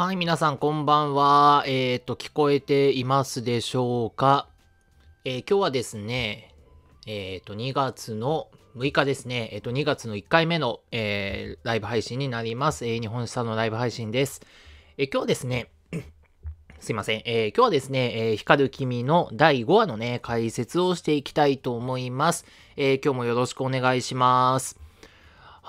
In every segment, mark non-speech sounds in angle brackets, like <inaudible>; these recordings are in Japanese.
はい、皆さんこんばんは。えっ、ー、と、聞こえていますでしょうか。えー、今日はですね、えっ、ー、と、2月の6日ですね、えっ、と、2月の1回目の、えライブ配信になります。え日本下のライブ配信です。え今日はですね、<coughs> すいません。えー、今日はですね、えー、光る君の第5話のね、解説をしていきたいと思います。えー、今日もよろしくお願いします。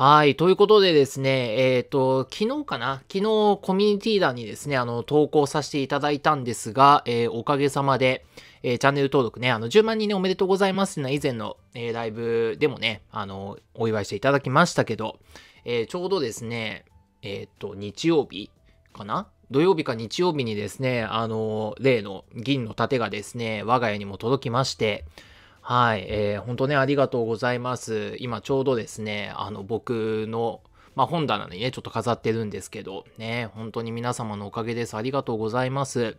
はい。ということでですね、えっ、ー、と、昨日かな昨日コミュニティ欄にですね、あの、投稿させていただいたんですが、えー、おかげさまで、えー、チャンネル登録ね、あの、10万人ね、おめでとうございますっていうのは以前の、えライブでもね、あの、お祝いしていただきましたけど、えちょうどですね、えっ、と、日曜日かな土曜日か日曜日にですね、あの、例の銀の盾がですね、我が家にも届きまして、はい、えー、本当ね、ありがとうございます。今ちょうどですね、あの、僕の、まあ、本棚にね、ちょっと飾ってるんですけど、ね、本当に皆様のおかげです。ありがとうございます。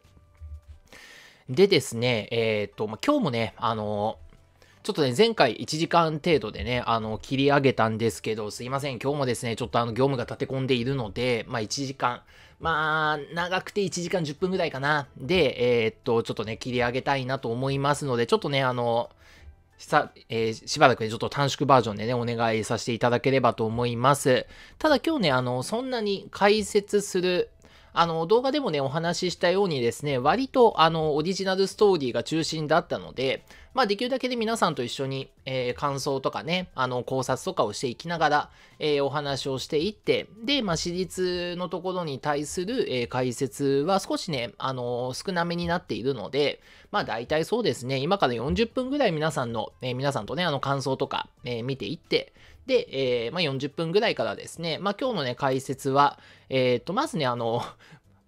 でですね、えっ、ー、と、まあ、今日もね、あの、ちょっとね、前回1時間程度でね、あの、切り上げたんですけど、すいません、今日もですね、ちょっとあの、業務が立て込んでいるので、まあ、1時間、まあ、長くて1時間10分ぐらいかな。で、えー、っと、ちょっとね、切り上げたいなと思いますので、ちょっとね、あの、さ、えー、しばらくね、ちょっと短縮バージョンでね、お願いさせていただければと思います。ただ今日ね、あの、そんなに解説するあの、動画でもね、お話ししたようにですね、割と、あの、オリジナルストーリーが中心だったので、まあ、できるだけで皆さんと一緒に、えー、感想とかね、あの、考察とかをしていきながら、えー、お話をしていって、で、まあ、私立のところに対する、えー、解説は少しね、あの少なめになっているので、まあ、大体そうですね、今から40分ぐらい皆さんの、え皆さんとね、あの、感想とか、え見ていって、で、えー、まあ、40分ぐらいからですね、まあ、今日のね、解説は、えっ、と、まずね、あの、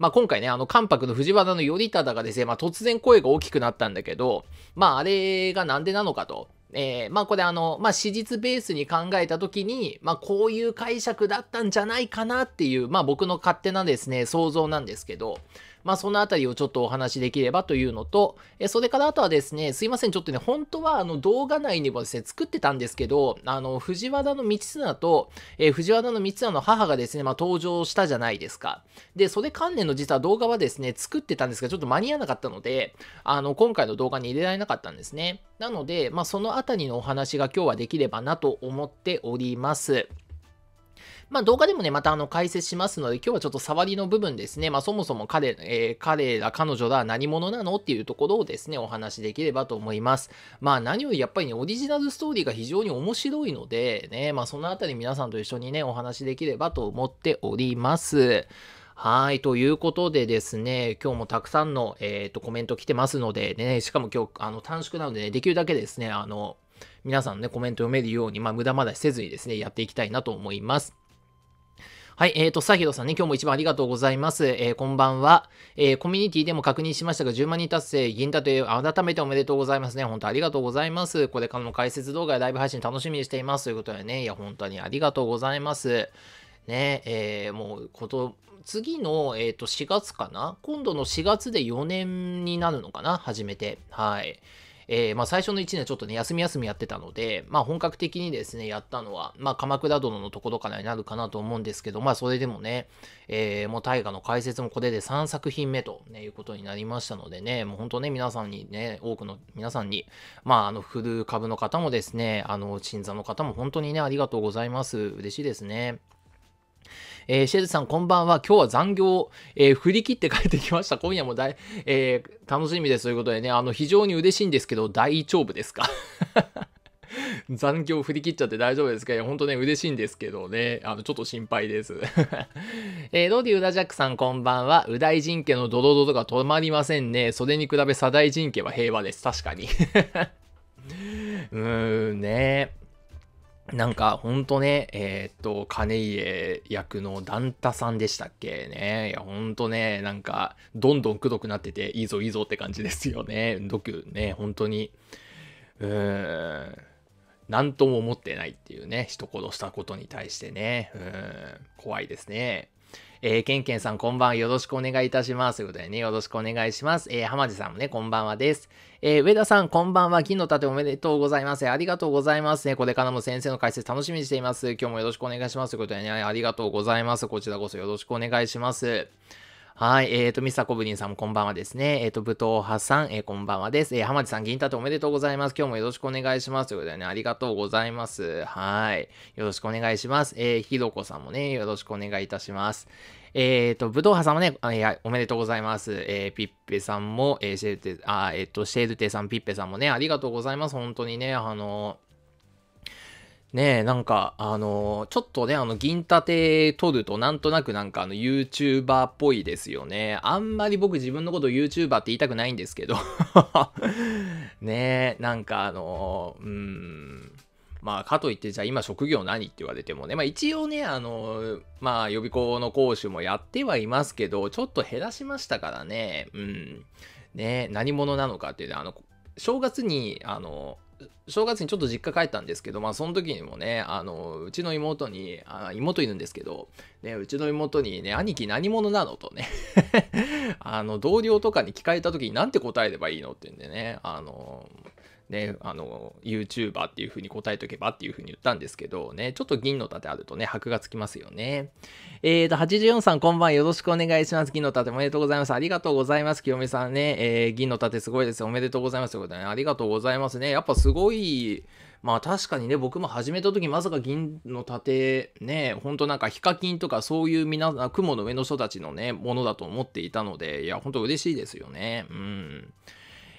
まあ、今回ね、あの、関白の藤原の頼忠がですね、まあ、突然声が大きくなったんだけど、まあ、あれがなんでなのかと。えー、まあ、これあの、まあ、史実ベースに考えた時に、まあ、こういう解釈だったんじゃないかなっていう、まあ、僕の勝手なですね、想像なんですけど、まあそのあたりをちょっとお話しできればというのと、えそれからあとはですね、すいません、ちょっとね、本当はあの動画内にもですね、作ってたんですけど、あの、藤原道綱と、えー、藤原道綱の母がですね、まあ登場したじゃないですか。で、それ関連の実は動画はですね、作ってたんですが、ちょっと間に合わなかったので、あの、今回の動画に入れられなかったんですね。なので、まあそのあたりのお話が今日はできればなと思っております。まあ、動画でもね、またあの解説しますので、今日はちょっと触りの部分ですね、まあ、そもそも彼,、えー、彼ら、彼女ら何者なのっていうところをですね、お話しできればと思います。まあ、何よりやっぱりね、オリジナルストーリーが非常に面白いので、ね、まあ、そのあたり皆さんと一緒にね、お話できればと思っております。はい。ということでですね、今日もたくさんの、えっ、ー、と、コメント来てますので、ね、しかも今日、あの、短縮なので、ね、できるだけですね、あの、皆さんね、コメント読めるように、まあ、無駄話せずにですね、やっていきたいなと思います。はい、えっ、ー、と、さひろさんね、今日も一番ありがとうございます。えー、こんばんは。えー、コミュニティでも確認しましたが、10万人達成、銀という、改めておめでとうございますね。本当ありがとうございます。これからも解説動画やライブ配信楽しみにしています。ということでね、いや、本当にありがとうございます。ね、えー、もう、こと、次の、えっ、と、4月かな今度の4月で4年になるのかな初めて。はい。えー、まあ、最初の1年ちょっとね、休み休みやってたので、まあ、本格的にですね、やったのは、まあ、鎌倉殿のところからになるかなと思うんですけど、まあ、それでもね、えー、もう大河の解説もこれで3作品目と、ね、いうことになりましたのでね、もう本当ね、皆さんにね、多くの皆さんに、まあ、あの、古株の方もですね、あの、鎮座の方も本当にね、ありがとうございます。嬉しいですね。えー、シェズさんこんばんは。今日は残業、えー、振り切って帰ってきました。今夜も大、えー、楽しみです。ということでね、あの、非常に嬉しいんですけど、大丈夫ですか <laughs> 残業振り切っちゃって大丈夫ですか本当ね、嬉しいんですけどね、あの、ちょっと心配です。<laughs> えー、ロディ・ウダジャックさんこんばんは。ウ大神家のドドドドが止まりませんね。それに比べ左大神家は平和です。確かに <laughs> うーんね。なんか、ほんとね、えー、っと、金家役の段太さんでしたっけね。いや、ほんとね、なんか、どんどんくどくなってて、いいぞ、いいぞって感じですよね。どくね、本当に。うーん。んとも思ってないっていうね、人殺したことに対してね。うん。怖いですね。えー、ケンケンさんこんばんは。よろしくお願いいたします。ということでね、よろしくお願いします。えー、浜地さんもね、こんばんはです。えー、上田さん、こんばんは。銀の盾おめでとうございます。ありがとうございますね。これからも先生の解説楽しみにしています。今日もよろしくお願いします。ということでね、ありがとうございます。こちらこそよろしくお願いします。はい。えっ、ー、と、ミサコブリンさんもこんばんはですね。えっ、ー、と、武藤派さん、えー、こんばんはです。えー、浜地さん、銀太とおめでとうございます。今日もよろしくお願いします。ということでね、ありがとうございます。はい。よろしくお願いします。えー、ひどこさんもね、よろしくお願いいたします。えっ、ー、と、武道派さんもね、いや、おめでとうございます。えー、ピッペさんも、えー、シェルテ、あ、えっ、ー、と、シェルテさん、ピッペさんもね、ありがとうございます。本当にね、あのねえ、なんか、あのー、ちょっとね、あの、銀盾取ると、なんとなくなんか、あの、YouTuber っぽいですよね。あんまり僕自分のこと YouTuber って言いたくないんですけど <laughs> ねえ、なんかあのー、うん。まあ、かといって、じゃあ今職業何って言われてもね、まあ一応ね、あの、まあ予備校の講師もやってはいますけど、ちょっと減らしましたからね、うん。ね、何者なのかっていうね、あの、正月に、あの、正月にちょっと実家帰ったんですけど、まあその時にもね、あの、うちの妹に、あ妹いるんですけど、ね、うちの妹にね、兄貴何者なのとね <laughs> あの、同僚とかに聞かれた時になんて答えればいいのって言うんでね、あの、ね、あの、YouTuber っていうふうに答えとけばっていうふうに言ったんですけどね、ちょっと銀の盾あるとね、箔がつきますよね。えーと、84さんこんばんよろしくお願いします。銀の盾おめでとうございます。ありがとうございます。清美さんね、えー、銀の盾すごいです。おめでとうございます。ということでね、ありがとうございますね。やっぱすごい、まあ確かにね、僕も始めた時まさか銀の盾、ね、ほんとなんかヒカキンとかそういう皆、ん雲の上の人たちのね、ものだと思っていたので、いや、ほんと嬉しいですよね。うん。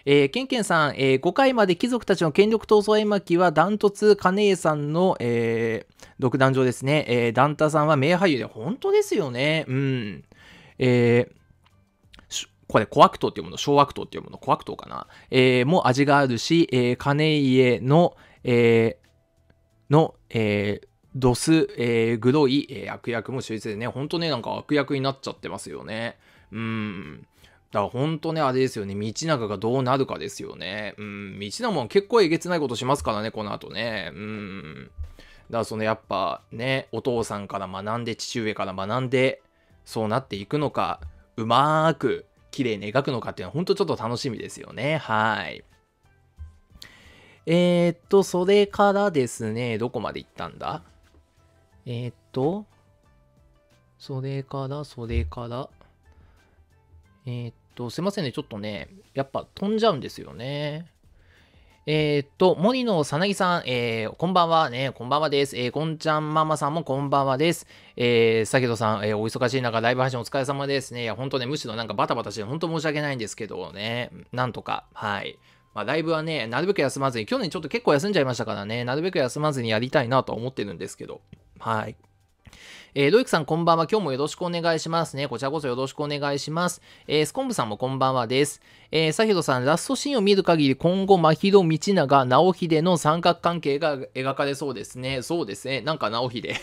えー、ケンケンさん、えー、5回まで貴族たちの権力闘争絵巻はダントツカネさんの、えー、独壇場ですね。えー、ダンタさんは名俳優で、本当ですよね。うん。えーこれ、小悪党っていうもの、小悪党っていうもの、小悪党かな。えー、も味があるし、えー、金家の、えー、の、えー、ドス、えー、グロい、えー、悪役も秀逸でね、ほんとね、なんか悪役になっちゃってますよね。うん。だから本当ね、あれですよね、道長がどうなるかですよね。うん、道長も結構えげつないことしますからね、この後ね。うん。だからそのやっぱね、お父さんから学んで、父上から学んで、そうなっていくのか、うまーく綺麗に描くのかっていうのは本当ちょっと楽しみですよね。はい。えー、っと、それからですね、どこまで行ったんだえー、っと、それから、それから、えー、っと、すいませんね、ちょっとね、やっぱ飛んじゃうんですよね。えー、っと、森のさなぎさん、えー、こんばんは、ね、こんばんはです。えー、こんちゃんママさんもこんばんはです。えー、さけどさん、えー、お忙しい中、ライブ配信お疲れ様ですね。いや、ほんとね、むしろなんかバタバタして、ほんと申し訳ないんですけどね、なんとか、はい。まあ、ライブはね、なるべく休まずに、去年ちょっと結構休んじゃいましたからね、なるべく休まずにやりたいなとは思ってるんですけど、はい。えー、ドイクさんこんばんは。今日もよろしくお願いしますね。こちらこそよろしくお願いします。えー、スコンブさんもこんばんはです。えー、サヒロさん、ラストシーンを見る限り、今後、真宙道長、直秀の三角関係が描かれそうですね。そうですね。なんか直秀。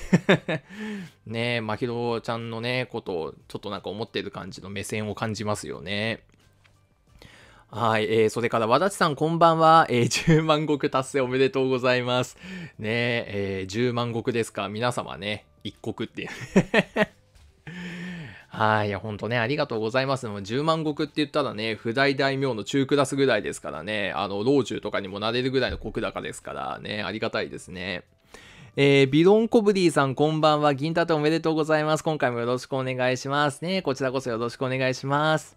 <laughs> ねえ、真宙ちゃんのね、ことを、ちょっとなんか思ってる感じの目線を感じますよね。はい、えー、それから、和田さん、こんばんは。えー、10万石達成おめでとうございます。ねえ、えー、10万石ですか。皆様ね、一国っていう <laughs> はい、いや、ほんとね、ありがとうございます。もう10万石って言ったらね、不大大名の中クラスぐらいですからね、あの、老中とかにもなれるぐらいの国高ですからね、ありがたいですね。えー、ビロンコブディさん、こんばんは。銀盾おめでとうございます。今回もよろしくお願いしますね。こちらこそよろしくお願いします。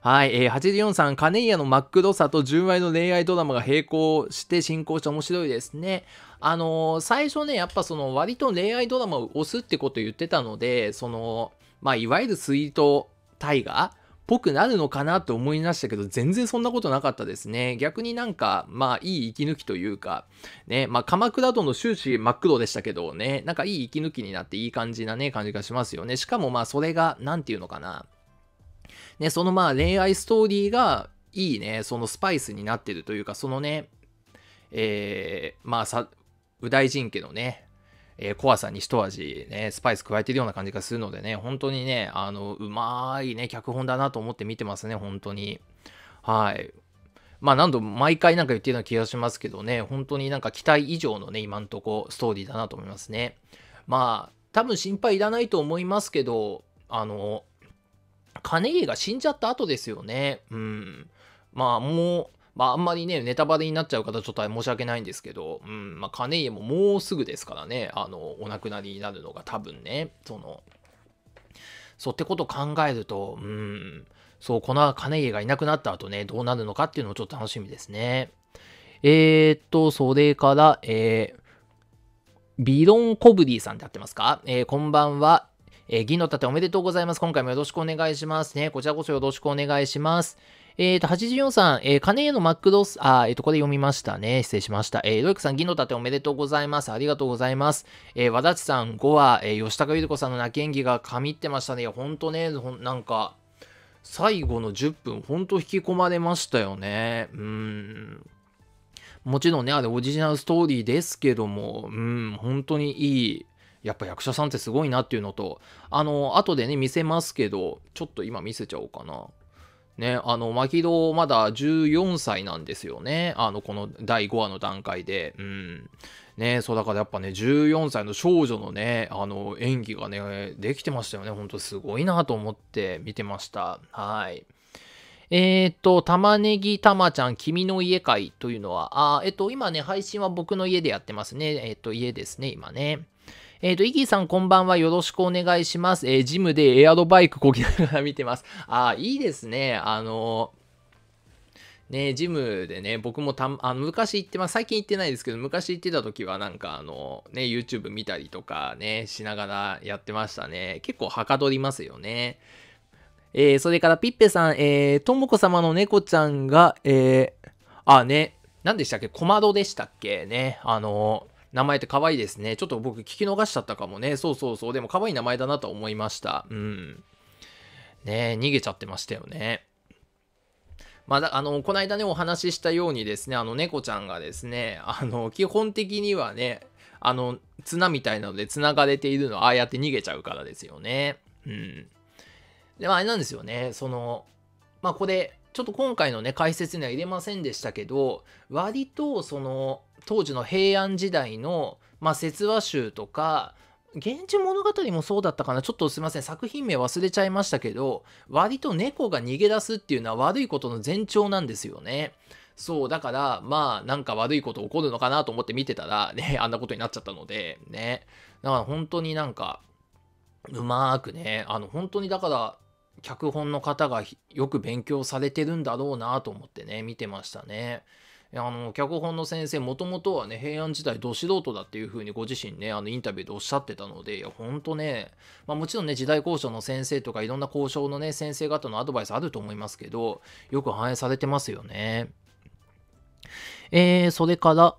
はい、えー、84さん、カネイヤのマックドさと純愛の恋愛ドラマが並行して進行して面白いですね。あのー、最初ね、やっぱその割と恋愛ドラマを押すってこと言ってたので、その、まあ、いわゆるスイートタ大河ぽくなるのかなと思いましたけど、全然そんなことなかったですね。逆になんか、まあいい息抜きというか、ね、まあ鎌倉殿終始真っ黒でしたけどね、なんかいい息抜きになっていい感じなね、感じがしますよね。しかもまあそれが、なんていうのかな。ね、そのまあ恋愛ストーリーがいいね、そのスパイスになってるというか、そのね、えー、まあさ、右大臣家のね、えー、怖さに一味ね、スパイス加えてるような感じがするのでね、本当にね、あの、うまいね、脚本だなと思って見てますね、本当に。はい。まあ何度毎回なんか言ってるような気がしますけどね、本当になんか期待以上のね、今んとこストーリーだなと思いますね。まあ、多分心配いらないと思いますけど、あの、金家が死んじゃった後ですよね。うん。まあもう、まああんまりね、ネタバレになっちゃう方ちょっと申し訳ないんですけど、うん、まあ金家ももうすぐですからね、あの、お亡くなりになるのが多分ね、その、そうってことを考えると、うん、そう、この金家がいなくなった後ね、どうなるのかっていうのをちょっと楽しみですね。えー、っと、それから、えー、ビロンコブディさんでやってますか、えー、こんばんは。えー、銀の盾おめでとうございます。今回もよろしくお願いしますね。こちらこそよろしくお願いします。えっ、ー、と、84さん、えー、金へのマックドス、あ、えっ、ー、と、これ読みましたね。失礼しました。えー、ロイクさん、銀の盾おめでとうございます。ありがとうございます。えー、和田さん、5話、えー、吉高由里子さんの泣き演技が神ってましたね。いや、ほんとね、ほんなんか、最後の10分、ほんと引き込まれましたよね。うーん。もちろんね、あれオリジナルストーリーですけども、うん、本当にいい。やっぱ役者さんってすごいなっていうのと、あの、後でね、見せますけど、ちょっと今見せちゃおうかな。ね、あの、マキドまだ14歳なんですよね。あの、この第5話の段階で。うん。ね、そうだからやっぱね、14歳の少女のね、あの、演技がね、できてましたよね。ほんとすごいなと思って見てました。はい。えー、っと、玉ねぎたまちゃん、君の家会というのは、あ、えっと、今ね、配信は僕の家でやってますね。えっと、家ですね、今ね。えっ、ー、と、イギーさんこんばんは。よろしくお願いします。えー、ジムでエアロバイクこぎながら見てます。あ、いいですね。あのね、ジムでね、僕もたあの昔行って、まあ、最近行ってないですけど、昔行ってた時はなんかあの、ね、YouTube 見たりとかね、しながらやってましたね。結構はかどりますよね。えー、それからピッペさん、えー、ともこ様の猫ちゃんが、えー、あ、ね、何でしたっけ小窓でしたっけね、あのー名前って可愛いですね。ちょっと僕聞き逃しちゃったかもね。そうそうそう。でも可愛い名前だなと思いました。うん。ね逃げちゃってましたよね。まだ、あの、こないだね、お話ししたようにですね、あの、猫ちゃんがですね、あの、基本的にはね、あの、綱みたいなので繋がれているのは、ああやって逃げちゃうからですよね。うん。でも、あれなんですよね、その、まあ、これ、ちょっと今回のね、解説には入れませんでしたけど、割と、その、当時の平安時代の、まあ、説話集とか源氏物語もそうだったかなちょっとすいません作品名忘れちゃいましたけど割と猫が逃げ出すっていうのは悪いことの前兆なんですよね。そうだからまあなんか悪いこと起こるのかなと思って見てたらね <laughs> あんなことになっちゃったのでねだから本当になんかうまくねあの本当にだから脚本の方がよく勉強されてるんだろうなと思ってね見てましたね。あの脚本の先生もともとはね平安時代ど素人だっていう風にご自身ねあのインタビューでおっしゃってたのでいやほんとね、まあ、もちろんね時代交渉の先生とかいろんな交渉のね先生方のアドバイスあると思いますけどよく反映されてますよね。えー、それから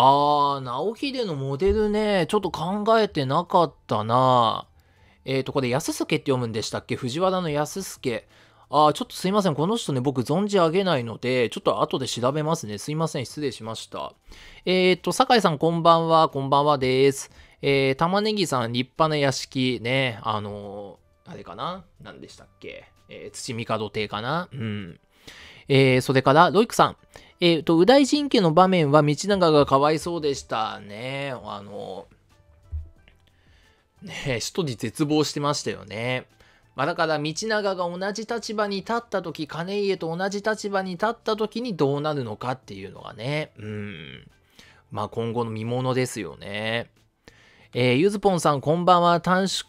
あー、直秀のモデルね、ちょっと考えてなかったな。えっ、ー、と、これ、安助って読むんでしたっけ藤原の安助。あちょっとすいません。この人ね、僕存じ上げないので、ちょっと後で調べますね。すいません。失礼しました。えっ、と、酒井さんこんばんは。こんばんはです。えー、玉ねぎさん、立派な屋敷ね。あのー、あれかな何でしたっけえー、土帝邸かなうん。えー、それから、ロイクさん。えっ、と、右大臣家の場面は道長がかわいそうでしたね。あの、ね人に絶望してましたよね。まあ、だから道長が同じ立場に立った時金家と同じ立場に立った時にどうなるのかっていうのがねうんまあ今後の見ものですよね。えー、ゆずぽんさん、こんばんは。短縮、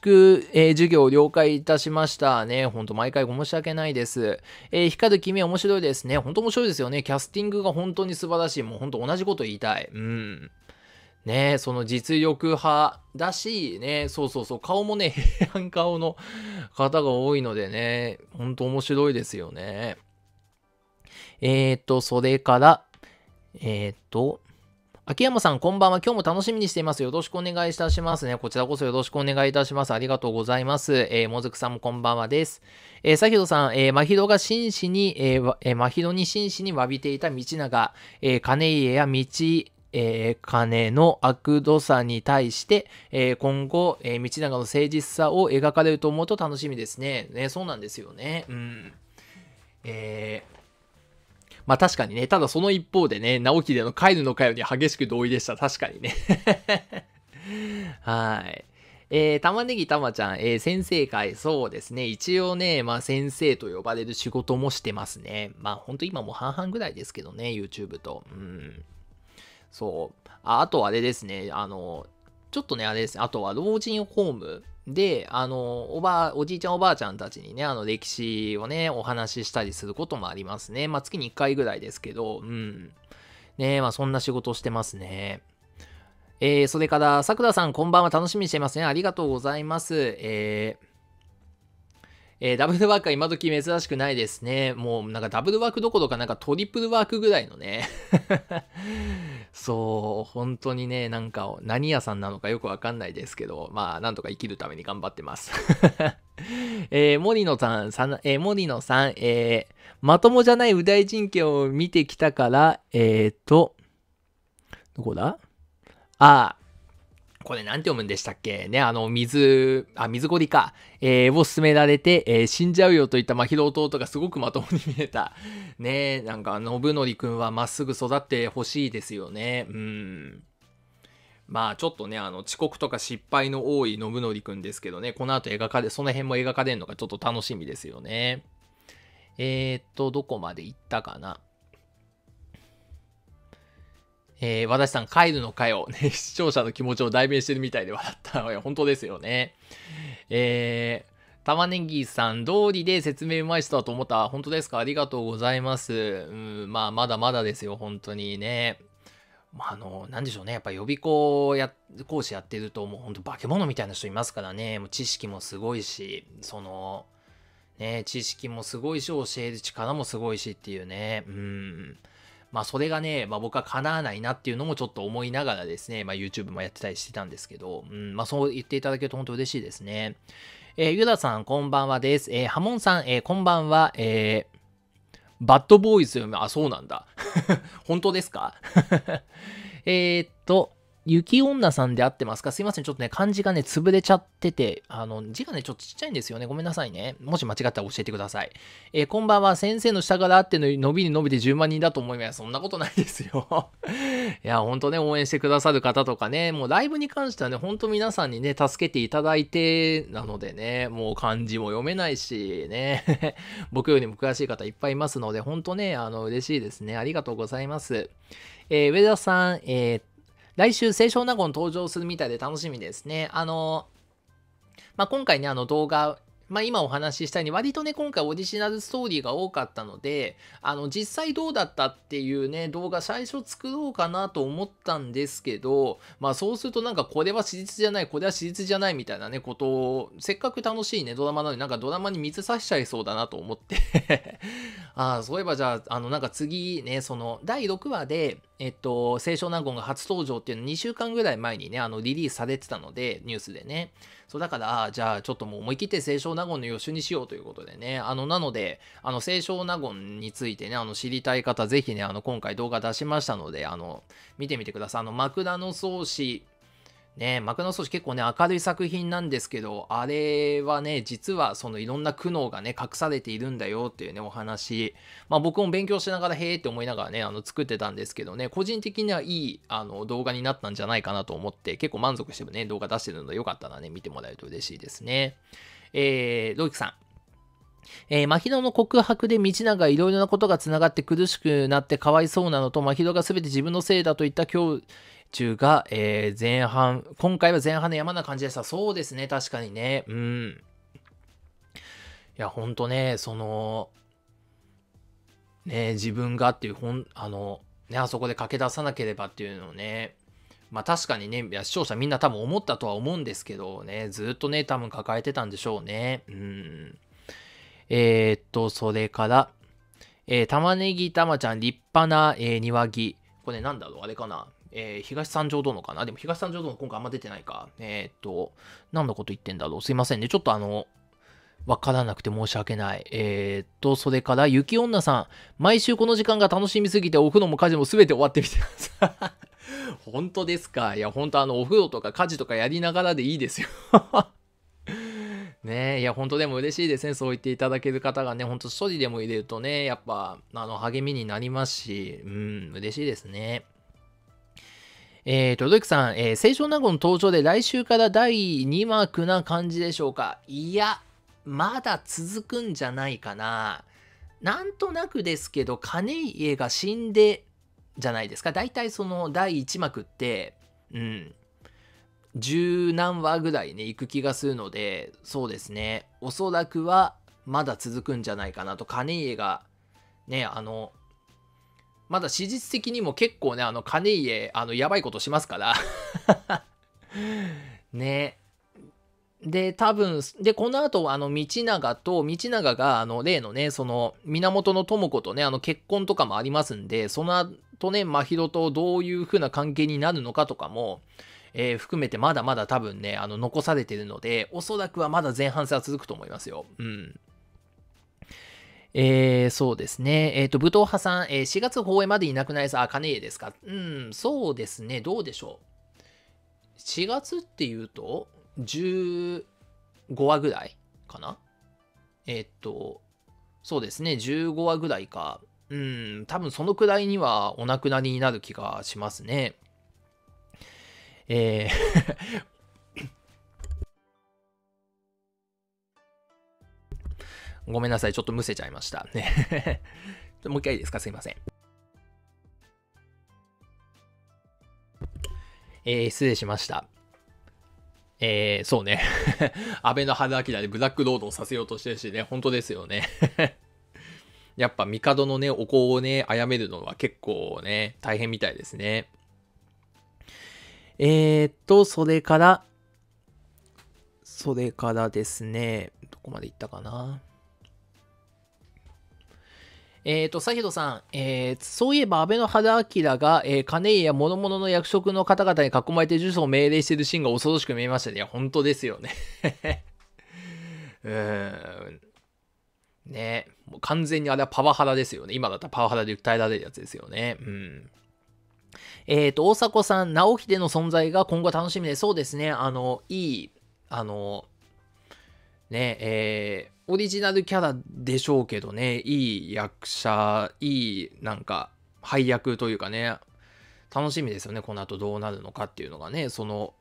えー、授業了解いたしましたね。ほんと、毎回申し訳ないです。えー、光る君面白いですね。ほんと面白いですよね。キャスティングが本当に素晴らしい。もうほんと同じこと言いたい。うん。ねその実力派だし、ね、そうそうそう、顔もね、<laughs> 平安顔の方が多いのでね、ほんと面白いですよね。えっ、と、それから、えっ、と、秋山さん、こんばんは。今日も楽しみにしています。よろしくお願いいたしますね。こちらこそよろしくお願いいたします。ありがとうございます。えー、もずくさんもこんばんはです。えー、先ほどさん、えー、まひろが真摯に、えー、まひろに真摯に詫びていた道長、えー、金家や道えー、金の悪度さに対して、えー、今後、えー、道長の誠実さを描かれると思うと楽しみですね。ね、そうなんですよね。うん。えー、まあ確かにね、ただその一方でね、直樹でのカイのの会に激しく同意でした。確かにね。<laughs> はい。えー、玉ねぎたまちゃん、えー、先生会、そうですね。一応ね、まあ先生と呼ばれる仕事もしてますね。まあほんと今も半々ぐらいですけどね、YouTube と。うん。そう。ああとあれですね、あの、ちょっとね、あれですね、あとは老人ホームで、あの、おばあ、おじいちゃんおばあちゃんたちにね、あの、歴史をね、お話ししたりすることもありますね。まあ、月に1回ぐらいですけど、うん。ねまあ、そんな仕事してますね。えー、それから、さくらさん、こんばんは。楽しみにしてますね。ありがとうございます。えー、えー、ダブルワークは今時珍しくないですね。もうなんかダブルワークどころかなんかトリプルワークぐらいのねそう、本当にね、なんか何屋さんなのかよくわかんないですけど、まあ、なんとか生きるために頑張ってます。<laughs> えー、森野さん、さえー、森野さん、えー、まともじゃない右大人形を見てきたから、えっ、と、どこだああ、これなんて読むんでしたっけね、あの、水、あ、水ごりか、えー、を勧められて、えー、死んじゃうよといった、まあ、ヒロトすごくまともに見えた。<laughs> ね、なんか、信則くんはまっすぐ育ってほしいですよね。うん。まあちょっとね、あの遅刻とか失敗の多い信則くんですけどね、この後描かれ、その辺も描かれるのがちょっと楽しみですよね。えー、っと、どこまで行ったかな。えー、和田さん、帰るのかよ。ね、視聴者の気持ちを代弁してるみたいで笑った。本当ですよね。えー、玉ねぎさん、通りで説明うまい人だと思った。本当ですかありがとうございます。うん、まあ、まだまだですよ、本当にね。まあ、あの、なんでしょうね。やっぱ予備校や、講師やってると、もう本当化け物みたいな人いますからね。もう知識もすごいし、その、ね、知識もすごいし、教える力もすごいしっていうね。うん。まあそれがね、まあ僕は叶わないなっていうのもちょっと思いながらですね、まあ YouTube もやってたりしてたんですけど、うん、まあそう言っていただけると本当嬉しいですね。えー、ユダさん、こんばんはです。えー、ハモンさん、えー、こんばんは。えー、バッドボーイズ、あ、そうなんだ。<laughs> 本当ですか <laughs> えっと、雪女さんで合ってますかすいません。ちょっとね、漢字がね、潰れちゃってて、あの、字がね、ちょっとちっちゃいんですよね。ごめんなさいね。もし間違ったら教えてください。えー、こんばんは。先生の下からあっての伸びに伸びて10万人だと思います。そんなことないですよ。<laughs> いや、ほんとね、応援してくださる方とかね、もうライブに関してはね、ほんと皆さんにね、助けていただいて、なのでね、もう漢字も読めないし、ね、<laughs> 僕よりも詳しい方いっぱいいますので、ほんとね、あの、嬉しいですね。ありがとうございます。えー、上田さん、えー、来週、清少納言登場するみたいで楽しみですね。あの、まあ、今回ね、あの動画まあ、今お話ししたように割とね今回オリジナルストーリーが多かったのであの実際どうだったっていうね動画最初作ろうかなと思ったんですけどまあそうするとなんかこれは史実じゃないこれは史実じゃないみたいなねことをせっかく楽しいねドラマなのになんかドラマに水差しちゃいそうだなと思って <laughs> ああそういえばじゃああのなんか次ねその第6話でえっと清少納言が初登場っていうの2週間ぐらい前にねあのリリースされてたのでニュースでねそうだから、じゃあちょっともう思い切って清少納言の予習にしようということでね、あの、なので、あの、清少納言についてね、あの、知りたい方、ぜひね、あの、今回動画出しましたので、あの、見てみてください。あの、枕草子ね、幕の素結構ね、明るい作品なんですけど、あれはね、実はそのいろんな苦悩がね、隠されているんだよっていうね、お話。まあ僕も勉強しながら、へーって思いながらね、あの作ってたんですけどね、個人的にはいいあの動画になったんじゃないかなと思って、結構満足してね、動画出してるので、よかったらね、見てもらえると嬉しいですね。えー、ロイクさん。えー、マの告白で道長いろいろなことがつながって苦しくなってかわいそうなのと、真宙が全て自分のせいだといった今日、中が、えー、前半、今回は前半の山な感じでした。そうですね、確かにね。うん。いや、ほんとね、その、ね、自分がっていう、ほん、あの、ね、あそこで駆け出さなければっていうのをね、まあ確かにね、いや視聴者みんな多分思ったとは思うんですけどね、ずっとね、多分抱えてたんでしょうね。うん。えー、っと、それから、えー、玉ねぎ玉ちゃん立派な、えー、庭木。これなんだろうあれかなえー、東三条殿かなでも東三条殿今回あんま出てないか。えー、っと、何のこと言ってんだろうすいませんね。ちょっとあの、わからなくて申し訳ない。えー、っと、それから、雪女さん。毎週この時間が楽しみすぎて、お風呂も家事も全て終わってみてます。<laughs> 本当ですかいや、本当あの、お風呂とか家事とかやりながらでいいですよ <laughs> ねいや、本当でも嬉しいですね。そう言っていただける方がね、本当一人でも入れるとね、やっぱ、あの、励みになりますし、うん、嬉しいですね。えーと、ルクさん、えー、清少納言登場で来週から第2幕な感じでしょうかいや、まだ続くんじゃないかな。なんとなくですけど、金家が死んで、じゃないですか。大体その第1幕って、うん、十何話ぐらいね、行く気がするので、そうですね、おそらくはまだ続くんじゃないかなと、金家が、ね、あの、まだ史実的にも結構ね、あの、金家、あの、やばいことしますから <laughs> ね。で、多分、で、この後、あの、道長と、道長が、あの、例のね、その、源智子とね、あの、結婚とかもありますんで、その後ね、真宙とどういう風な関係になるのかとかも、えー、含めてまだまだ多分ね、あの、残されてるので、おそらくはまだ前半戦は続くと思いますよ。うん。えー、そうですね。えっ、ー、と、武闘派さん、えー、4月放映までいなくないさ、あ、金家ですか。うん、そうですね。どうでしょう。4月っていうと、15話ぐらいかなえっ、と、そうですね。15話ぐらいか。うん、多分そのくらいにはお亡くなりになる気がしますね。えーごめんなさい、ちょっとむせちゃいました。ね <laughs> もう一回いいですかすいません。えー、失礼しました。えー、そうね。<laughs> 安倍の春明でブラックロードをさせようとしてるしね、本当ですよね。<laughs> やっぱ帝のね、お香をね、あやめるのは結構ね、大変みたいですね。えー、っと、それから、それからですね、どこまで行ったかなえっ、ー、と、ヒ弘さん、えー、そういえば安倍の肌明が、えー、金井や諸々の役職の方々に囲まれて住所を命令しているシーンが恐ろしく見えましたね。いや、本当ですよね。<laughs> うーん。ねもう完全にあれはパワハラですよね。今だったらパワハラで訴えられるやつですよね。うん。えっ、ー、と、大迫さん、直秀の存在が今後楽しみで、そうですね、あの、いい、あの、ね、えー、オリジナルキャラでしょうけどね、いい役者、いいなんか配役というかね、楽しみですよね、この後どうなるのかっていうのがね、その、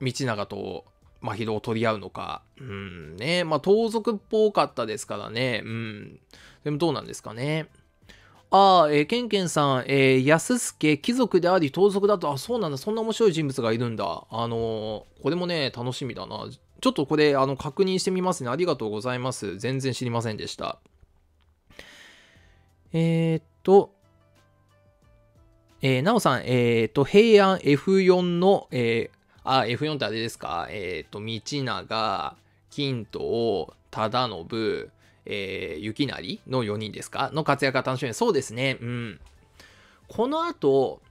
道長と真宙を取り合うのか、うんね、まあ盗賊っぽかったですからね、うん、でもどうなんですかね。ああ、えー、ケンケンさん、えー、安助、貴族であり盗賊だと、あ、そうなんだ、そんな面白い人物がいるんだ。あのー、これもね、楽しみだな。ちょっとこれ、あの、確認してみますね。ありがとうございます。全然知りませんでした。えー、っと、えー、なおさん、えー、っと、平安 F4 の、えー、あ、F4 ってあれですかえー、っと、道長、金藤、忠信、えー、雪成の4人ですかの活躍が楽しみ。そうですね。うん。この後、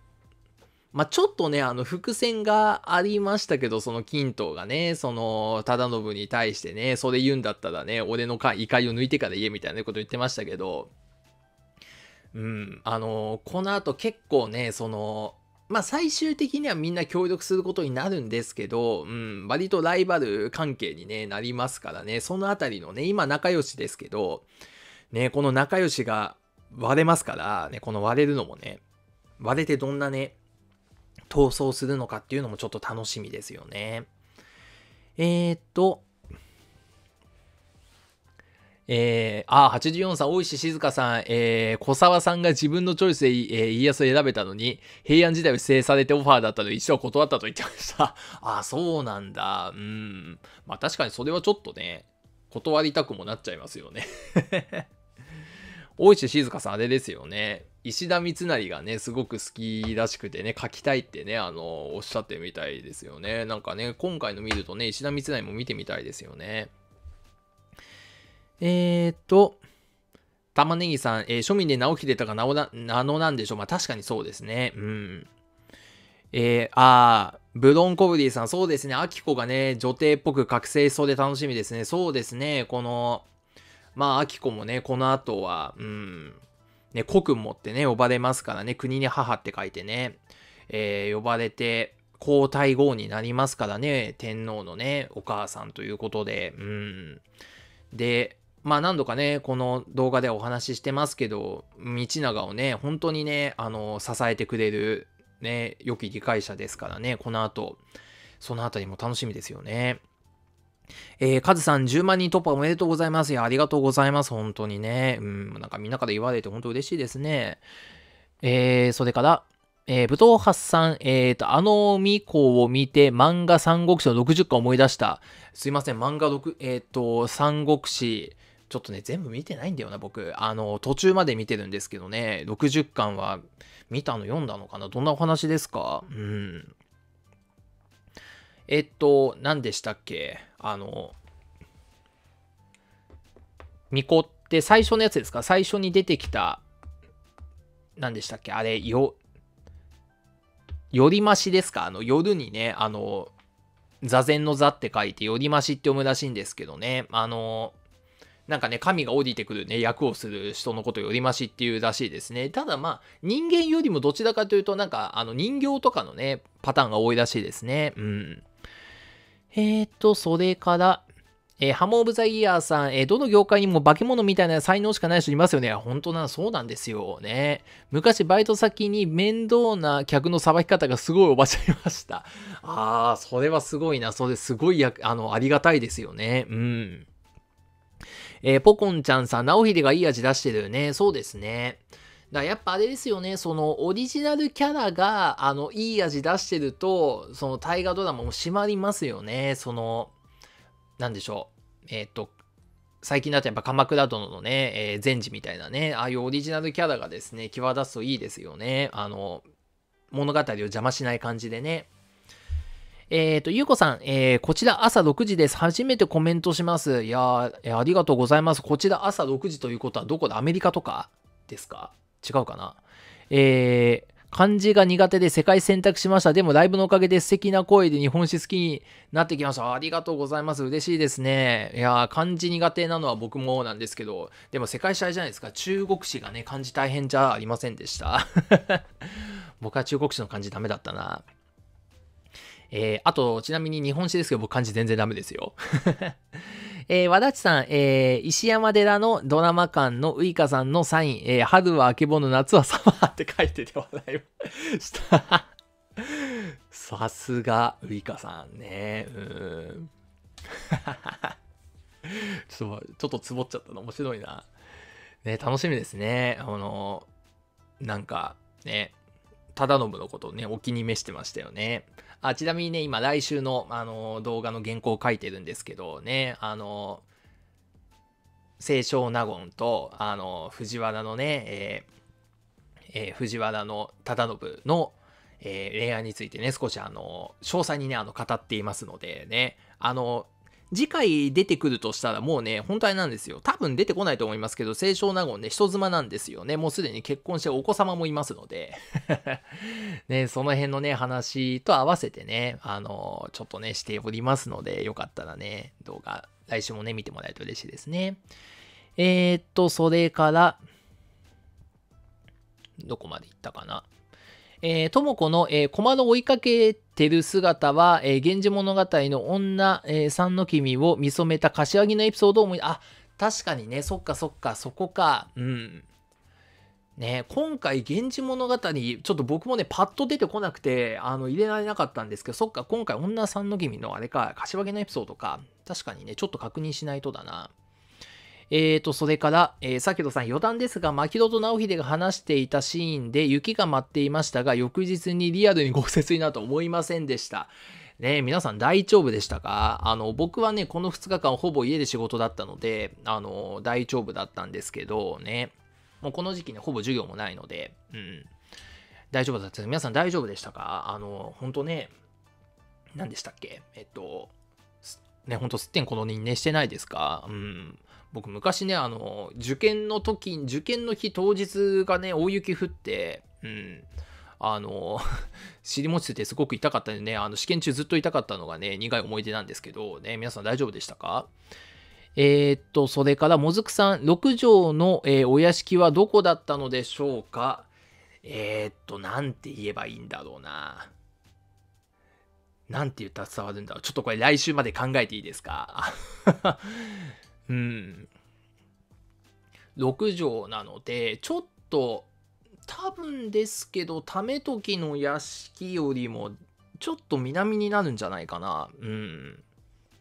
まあ、ちょっとね、あの、伏線がありましたけど、その、金刀がね、その、忠信に対してね、それ言うんだったらね、俺の怒りを抜いてから言えみたいなこと言ってましたけど、うん、あの、この後結構ね、その、まあ、最終的にはみんな協力することになるんですけど、うん、割とライバル関係に、ね、なりますからね、そのあたりのね、今仲良しですけど、ね、この仲良しが割れますから、ね、この割れるのもね、割れてどんなね、逃走するのかっていうのもちょっと楽しみですよね。えー、っと、えー、あ、84さん、大石静香さん、えー、小沢さんが自分のチョイスで、えー、家康を選べたのに、平安時代を制されてオファーだったので一度断ったと言ってました。<laughs> あ、そうなんだ。うん。まあ確かにそれはちょっとね、断りたくもなっちゃいますよね <laughs> 大石静香さん、あれですよね。石田三成がね、すごく好きらしくてね、書きたいってね、あの、おっしゃってみたいですよね。なんかね、今回の見るとね、石田三成も見てみたいですよね。えー、っと、玉ねぎさん、えー、庶民で直秀たか名のなんでしょう。まあ確かにそうですね。うん。えー、あブロンコブディさん、そうですね。アキコがね、女帝っぽく覚醒しそうで楽しみですね。そうですね。この、まあ、アキコもね、この後は、うん、ね、古君もってね、呼ばれますからね、国に母って書いてね、えー、呼ばれて、皇太后になりますからね、天皇のね、お母さんということで、うん。で、まあ何度かね、この動画でお話ししてますけど、道長をね、本当にね、あの、支えてくれる、ね、良き理解者ですからね、この後、そのあたりも楽しみですよね。えー、カズさん10万人突破おめでとうございます。いや、ありがとうございます。本当にね。うん、なんかみんなから言われて本当嬉しいですね。えー、それから、えー、武藤八さん、えっ、ー、と、あのみ子を見て漫画三国志の60巻思い出した。すいません、漫画6、えっ、ー、と、三国志、ちょっとね、全部見てないんだよな、僕。あの、途中まで見てるんですけどね、60巻は見たの読んだのかなどんなお話ですかうん。えっと、何でしたっけあの、巫女って最初のやつですか最初に出てきた、何でしたっけあれ、よ、よりましですかあの、夜にね、あの、座禅の座って書いて、よりましって読むらしいんですけどね、あの、なんかね、神が降りてくるね、役をする人のことよりましっていうらしいですね。ただまあ、人間よりもどちらかというと、なんか、あの、人形とかのね、パターンが多いらしいですね。うん。えっ、と、それから、えー、ハモオブザイヤーさん、えー、どの業界にも化け物みたいな才能しかない人いますよね。本当な、そうなんですよね。昔バイト先に面倒な客のさばき方がすごいおばちゃいました。ああ、それはすごいな。それすごいや、あの、ありがたいですよね。うん。えー、ポコンちゃんさん、ヒ秀がいい味出してるよね。そうですね。だやっぱあれですよね、そのオリジナルキャラが、あの、いい味出してると、その大河ドラマも締まりますよね。その、なんでしょう。えっ、と、最近だとやっぱ鎌倉殿のね、えー、善治みたいなね、ああいうオリジナルキャラがですね、際立つといいですよね。あの、物語を邪魔しない感じでね。えっ、ー、と、ゆうこさん、えー、こちら朝6時です。初めてコメントします。いやありがとうございます。こちら朝6時ということは、どこだアメリカとかですか違うかな。えー、漢字が苦手で世界選択しました。でもライブのおかげで素敵な声で日本史好きになってきました。ありがとうございます。嬉しいですね。いや漢字苦手なのは僕もなんですけど、でも世界史あれじゃないですか。中国史がね、漢字大変じゃありませんでした。<laughs> 僕は中国史の漢字ダメだったな。えー、あと、ちなみに日本史ですけど、僕漢字全然ダメですよ。<laughs> えー、和田地さん、えー、石山寺のドラマ館のウイカさんのサイン、えー、春はあけぼの、夏はサマーって書いてて話題をした。<laughs> さすが、ウイカさんね。うん。<laughs> ちょっと、ちょっとつぼっちゃったの面白いな。ね、楽しみですね。あの、なんか、ね、忠信のことをね、お気に召してましたよね。あ、ちなみにね、今来週の、あの、動画の原稿を書いてるんですけどね、あの、清少納言と、あの、藤原のね、えーえー、藤原の忠信の、えー、恋愛についてね、少しあの、詳細にね、あの、語っていますのでね、あの、次回出てくるとしたらもうね、本体なんですよ。多分出てこないと思いますけど、清少納言ね、人妻なんですよね。もうすでに結婚してお子様もいますので <laughs> ね、その辺のね、話と合わせてね、あの、ちょっとね、しておりますので、よかったらね、動画、来週もね、見てもらえると嬉しいですね。えー、っと、それから、どこまで行ったかな。えー、智子の、えー、駒の追いかけてる姿は、えー、源氏物語の女、えー、三の君を見初めた柏木のエピソードを思い、あ、確かにね、そっかそっか、そこか、うん。ね、今回、源氏物語、ちょっと僕もね、パッと出てこなくて、あの、入れられなかったんですけど、そっか、今回、女三の君のあれか、柏木のエピソードか、確かにね、ちょっと確認しないとだな。えーと、それから、えー、先ほどさん余談ですが、牧戸と直秀が話していたシーンで雪が舞っていましたが、翌日にリアルに豪雪になると思いませんでした。ね、皆さん大丈夫でしたかあの、僕はね、この2日間ほぼ家で仕事だったので、あの、大丈夫だったんですけどね、もうこの時期ね、ほぼ授業もないので、うん、大丈夫だったです。皆さん大丈夫でしたかあの、本当ね、何でしたっけえっと、ね、ほんとすってんこの人ねしてないですかうん。僕昔ね、あの、受験の時、受験の日当日がね、大雪降って、うん、あの、<laughs> 尻餅ってすごく痛かったんでね、あの、試験中ずっと痛かったのがね、苦い思い出なんですけど、ね、皆さん大丈夫でしたかえー、っと、それから、もずくさん、6畳の、えー、お屋敷はどこだったのでしょうかえー、っと、なんて言えばいいんだろうな。なんて言ったら伝わるんだろう。ちょっとこれ来週まで考えていいですかうん、6畳なので、ちょっと、多分ですけど、め時の屋敷よりも、ちょっと南になるんじゃないかな。うん。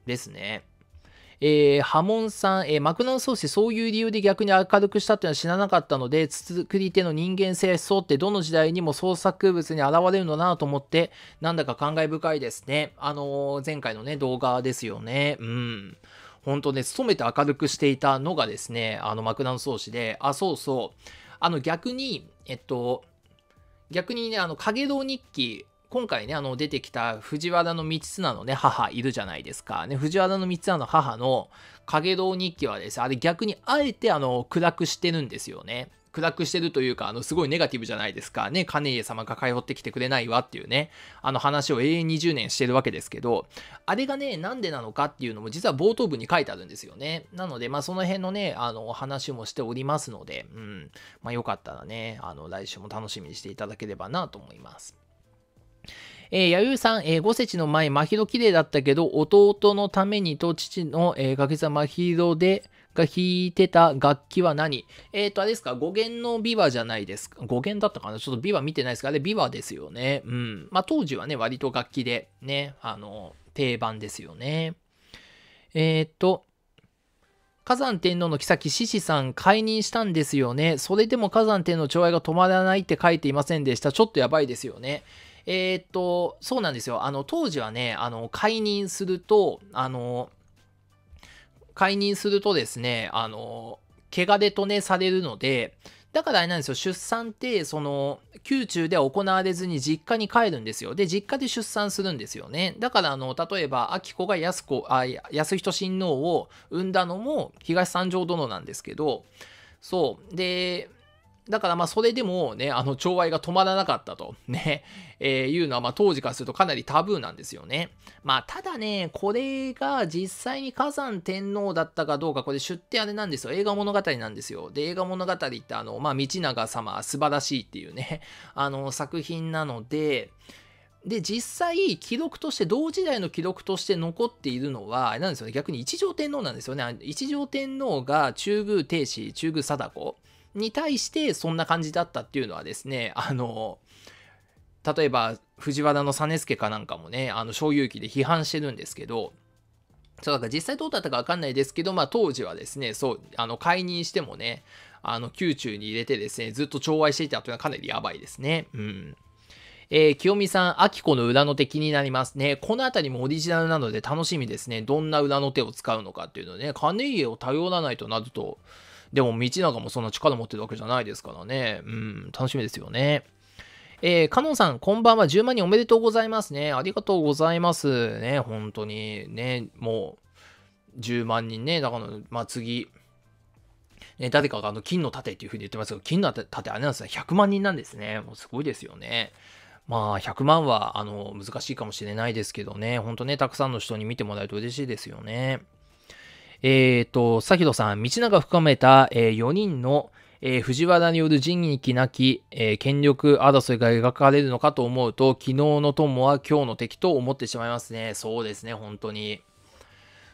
ですね。えー、波紋さん、えー、マクナンソーそういう理由で逆に明るくしたっていうのは知らなかったので、作り手の人間性、そうってどの時代にも創作物に現れるのだなと思って、なんだか感慨深いですね。あのー、前回のね、動画ですよね。うん。本当ね、努めて明るくしていたのがですね、あの、マクナン創始で、あ、そうそう、あの、逆に、えっと、逆にね、あの、影堂日記、今回ね、あの、出てきた藤原道綱のね、母いるじゃないですか。ね、藤原道綱の母の影堂日記はですね、あれ逆にあえて、あの、暗くしてるんですよね。暗くしてるというか、あの、すごいネガティブじゃないですか。ね、カネイエ様が通ってきてくれないわっていうね、あの話を永遠20年してるわけですけど、あれがね、なんでなのかっていうのも実は冒頭部に書いてあるんですよね。なので、まあその辺のね、あの、お話もしておりますので、うん、まあよかったらね、あの、来週も楽しみにしていただければなと思います。えー、弥生さん、えー、五節の前、真宙綺麗だったけど、弟のためにと父の、えー、かけさ真宙で、が弾いてた楽器は何えっ、ー、と、あれですか、語源の琵琶じゃないですか。語源だったかなちょっと琵琶見てないですかあれ、琵琶ですよね。うん。まあ、当時はね、割と楽器で、ね、あの、定番ですよね。えっ、ー、と、火山天皇の妃獅子さん解任したんですよね。それでも火山天皇の寵愛が止まらないって書いていませんでした。ちょっとやばいですよね。えー、っと、そうなんですよ。あの、当時はね、あの、解任すると、あの、解任するとですね、あの、怪我でとねされるので、だからあれなんですよ、出産って、その、宮中では行われずに実家に帰るんですよ。で、実家で出産するんですよね。だから、あの、例えば、秋子が安子、あ、安人親王を産んだのも、東三条殿なんですけど、そう。で、だからまあそれでもね、あの、寵愛が止まらなかったと、<laughs> ね、えー、いうのはまあ当時からするとかなりタブーなんですよね。まあただね、これが実際に火山天皇だったかどうか、これ出典あれなんですよ。映画物語なんですよ。で、映画物語ってあの、まあ道長様素晴らしいっていうね、<laughs> あの作品なので、で、実際、記録として、同時代の記録として残っているのは、なんですよね、逆に一条天皇なんですよね。一条天皇が中宮帝子、中宮貞子に対してそんな感じだったっていうのはですね、あの、例えば藤原の実助かなんかもね、あの、小遊記で批判してるんですけど、そうだから実際どうだったかわかんないですけど、まあ当時はですね、そう、あの、解任してもね、あの、宮中に入れてですね、ずっと寵愛していたというのはかなりやばいですね。うん。えー、清美さん、秋子の裏の手気になりますね。この辺りもオリジナルなので楽しみですね。どんな裏の手を使うのかっていうのね、金家を頼らないとなると、でも、道長もそんな力持ってるわけじゃないですからね。うん、楽しみですよね。えー、かのんさん、こんばんは。10万人おめでとうございますね。ありがとうございます。ね、本当に。ね、もう、10万人ね。だから、まあ、次。ね、誰かがあの金の盾っていうふうに言ってますけど、金の盾、あれなんですね、100万人なんですね。もうすごいですよね。まあ、100万は、あの、難しいかもしれないですけどね、ほんとね、たくさんの人に見てもらえると嬉しいですよね。えっ、ー、と、佐弘さん、道長含めた、えー、4人の、えー、藤原による仁義なき、えー、権力争いが描かれるのかと思うと、昨日の友は今日の敵と思ってしまいますね。そうですね、本当に。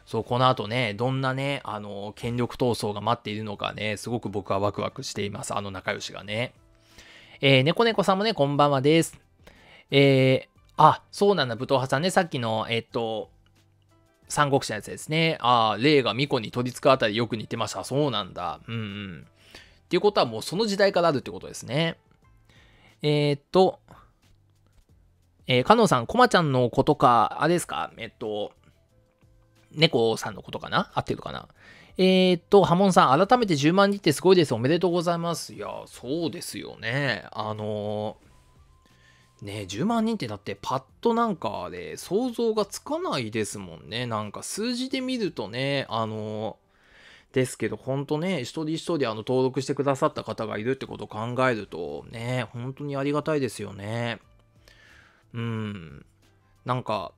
そう、この後ね、どんなね、あの、権力闘争が待っているのかね、すごく僕はワクワクしています。あの仲良しがね。えー、猫猫さんもね、こんばんはです。えー、あ、そうなんだ、武闘派さんね、さっきの、えっと、三国志のやつですね。ああ、霊が巫女に取り付くあたりよく似てました。そうなんだ。うんうん。っていうことはもうその時代からあるってことですね。えー、っと、えー、かのんさん、こまちゃんのことか、あれですか、えっと、猫さんのことかな合ってるかなえー、っと、波紋さん、改めて10万人ってすごいです。おめでとうございます。いや、そうですよね。あのね10万人ってだってパッとなんかで想像がつかないですもんね。なんか数字で見るとね、あの、ですけど、本当ね、一人一人あの登録してくださった方がいるってことを考えると、ね、本当にありがたいですよね。うん。なんか、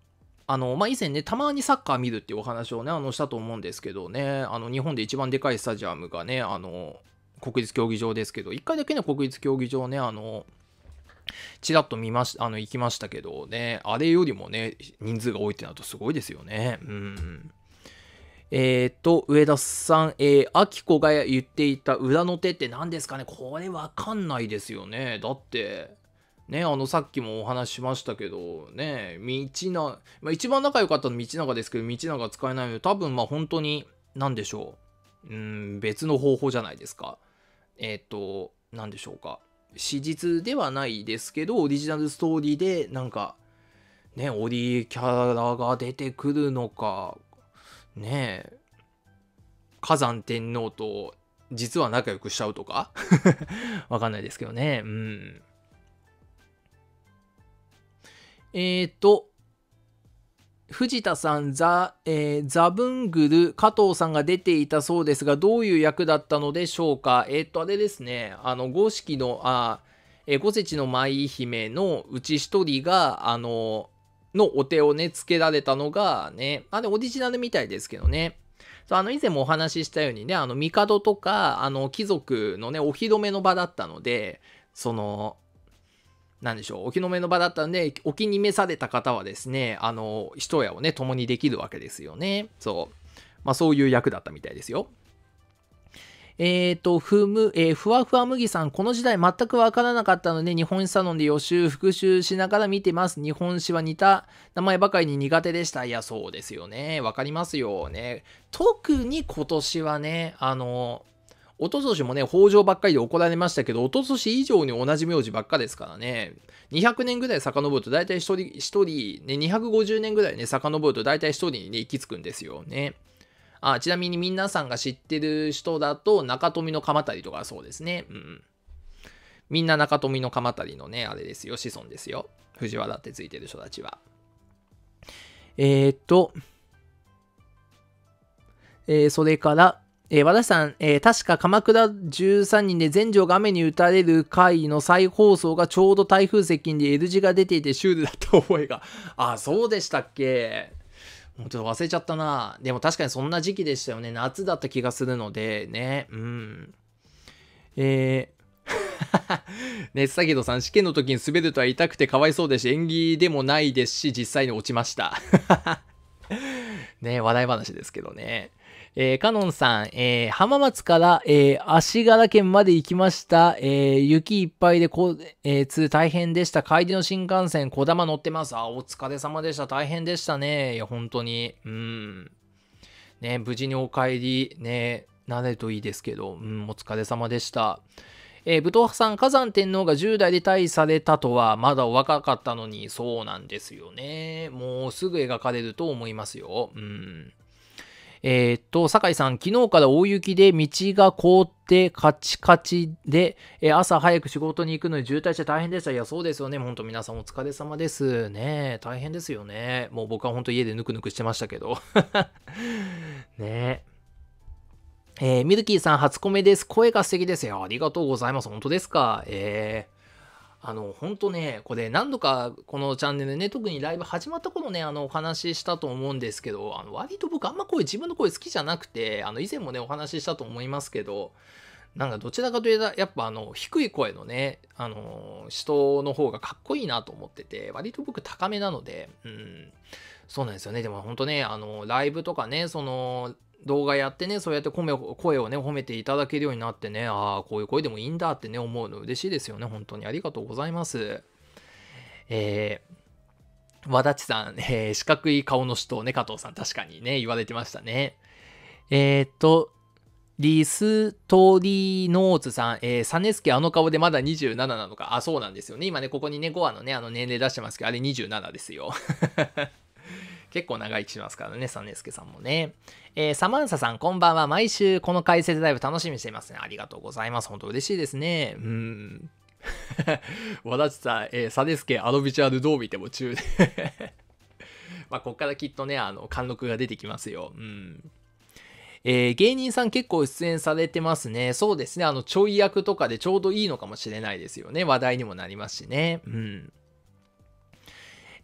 あの、まあ、以前ね、たまにサッカー見るっていうお話をね、あの、したと思うんですけどね、あの、日本で一番でかいスタジアムがね、あの、国立競技場ですけど、1回だけの国立競技場ね、あの、ちらっと見まし、あの、行きましたけどね、あれよりもね、人数が多いってなるとすごいですよね。うん。えっ、ー、と、上田さん、えー、あきこが言っていた裏の手って何ですかねこれわかんないですよね。だって、ね、あの、さっきもお話しましたけど、ね、道な、まあ、一番仲良かったの道長ですけど、道長使えないので、多分まあ本当に、何でしょう。うん、別の方法じゃないですか。えっ、ー、と、何でしょうか。史実ではないですけど、オリジナルストーリーで、なんか、ね、オリキャラが出てくるのか、ねえ、火山天皇と実は仲良くしちゃうとか <laughs> わかんないですけどね。うん。えっ、ー、と、藤田さん、ザ、えー、ザブングル、加藤さんが出ていたそうですが、どういう役だったのでしょうかえー、っと、あれですね、あの、五色の、あ、えー、五節の舞姫のうち一人が、あの、のお手をね、つけられたのがね、あれオリジナルみたいですけどね。そうあの以前もお話ししたようにね、あの、帝とか、あの、貴族のね、お披露目の場だったので、その、何でしょう、お日の目の場だったんで、お気に召された方はですね、あの、一夜をね、共にできるわけですよね。そう。まあ、そういう役だったみたいですよ。えっ、ー、と、ふむ、えー、ふわふわ麦さん、この時代全くわからなかったので、日本史サロンで予習、復習しながら見てます。日本史は似た名前ばかりに苦手でした。いや、そうですよね。わかりますよね。特に今年はね、あの、おととしもね、北条ばっかりで怒られましたけど、おととし以上に同じ名字ばっかですからね、200年ぐらい遡ると大体一人、1人、ね、250年ぐらいね、遡ると大体1人にね、行き着くんですよね。あちなみに皆さんが知ってる人だと、中富の鎌足とかそうですね。うん。みんな中富の鎌足のね、あれですよ、子孫ですよ。藤原ってついてる人たちは。えー、っと、えー、それから、えー、和田さん、えー、確か鎌倉13人で全城が雨に打たれる回の再放送がちょうど台風接近で L 字が出ていてシュールだった覚えが。<laughs> あ、そうでしたっけもうちょっと忘れちゃったな。でも確かにそんな時期でしたよね。夏だった気がするので、ね。うん。えー <laughs> ね、さけどさん、試験の時に滑るとは痛くてかわいそうですし、縁起でもないですし、実際に落ちました。<laughs> ね、話題話ですけどね。えー、カノンさん、えー、浜松から、えー、足柄県まで行きました。え雪いっぱいでこ、えー、通大変でした。帰りの新幹線、こだま乗ってます。あ、お疲れ様でした。大変でしたね。いや、本当に。うん。ね、無事にお帰り、ね、なれるといいですけど、うん、お疲れ様でした。えー、武藤さん、火山天皇が10代で退位されたとは、まだお若かったのに、そうなんですよね。もうすぐ描かれると思いますよ。うん。えー、っと、酒井さん、昨日から大雪で道が凍ってカチカチで、えー、朝早く仕事に行くのに渋滞して大変でした。いや、そうですよね。ほんと皆さんお疲れ様ですね。大変ですよね。もう僕はほんと家でぬくぬくしてましたけど。<laughs> ねえ。えー、ミルキーさん、初コメです。声が素敵ですよ。ありがとうございます。本当ですか。えーあの、ほんとね、これ何度かこのチャンネルね、特にライブ始まった頃ね、あの、お話ししたと思うんですけど、あの、割と僕あんま声、自分の声好きじゃなくて、あの、以前もね、お話ししたと思いますけど、なんかどちらかというと、やっぱあの、低い声のね、あの、人の方がかっこいいなと思ってて、割と僕高めなので、うん、そうなんですよね。でも本当ね、あの、ライブとかね、その、動画やってね、そうやって声をね、褒めていただけるようになってね、ああ、こういう声でもいいんだってね、思うの嬉しいですよね。本当にありがとうございます。えー、和立さん、えー、四角い顔の人をね、加藤さん、確かにね、言われてましたね。えー、っと、リストリノーツさん、えー、サネスケあの顔でまだ27なのか。あ、そうなんですよね。今ね、ここにね、5話のね、あの年齢出してますけど、あれ27ですよ。<laughs> 結構長生きしますからね、サネスケさんもね。えー、サマンサさん、こんばんは。毎週この解説ライブ楽しみにしていますね。ありがとうございます。本当嬉しいですね。うん。ちさ、えー、サデスケ、アドビチュアルどう見ても中で <laughs> まあ、こっからきっとね、あの、貫禄が出てきますよ。うん。えー、芸人さん結構出演されてますね。そうですね。あの、ちょい役とかでちょうどいいのかもしれないですよね。話題にもなりますしね。うん。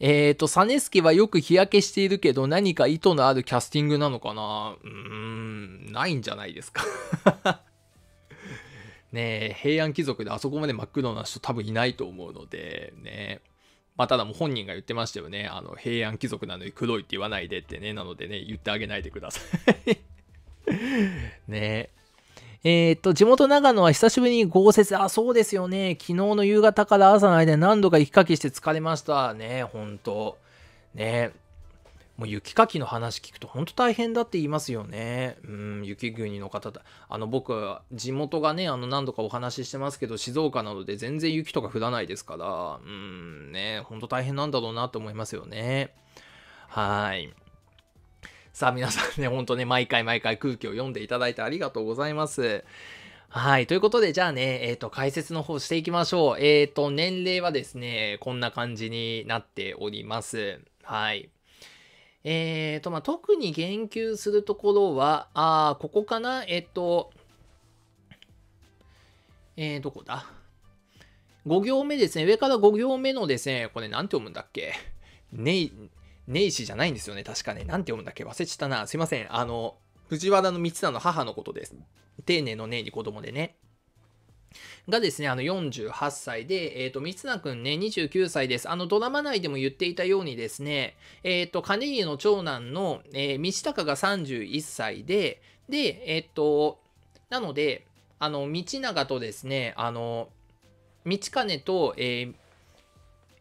えっ、ー、と、サネスケはよく日焼けしているけど、何か意図のあるキャスティングなのかなうーん、ないんじゃないですか <laughs> ねえ、平安貴族であそこまで真っ黒な人多分いないと思うので、ねまあ、ただもう本人が言ってましたよね。あの、平安貴族なのに黒いって言わないでってね。なのでね、言ってあげないでください <laughs> ねえ。えー、っと、地元長野は久しぶりに豪雪、あ、そうですよね。昨日の夕方から朝の間何度か雪かきして疲れましたね、本当ねもう雪かきの話聞くと本当大変だって言いますよね。うん、雪国の方だ。あの僕、地元がね、あの何度かお話ししてますけど、静岡などで全然雪とか降らないですから、うん、ね、本当大変なんだろうなと思いますよね。はい。さあ皆さんね、ほんとね、毎回毎回空気を読んでいただいてありがとうございます。はい。ということで、じゃあね、えっ、ー、と、解説の方していきましょう。えっ、ー、と、年齢はですね、こんな感じになっております。はい。えっ、ー、と、まあ、特に言及するところは、あここかなえっ、と、えー、どこだ ?5 行目ですね。上から5行目のですね、これ何て読むんだっけネイ、ネイシじゃないんですよね。確かね。なんて読むんだっけ忘れちゃったな。すいません。あの、藤原の三の母のことです。丁寧の寧に子供でね。がですね、あの48歳で、えっ、ー、と、三綱くんね、29歳です。あの、ドラマ内でも言っていたようにですね、えっ、ー、と、金家の長男の、えー、道隆が31歳で、で、えっ、と、なので、あの、道長とですね、あの、道金と、えー、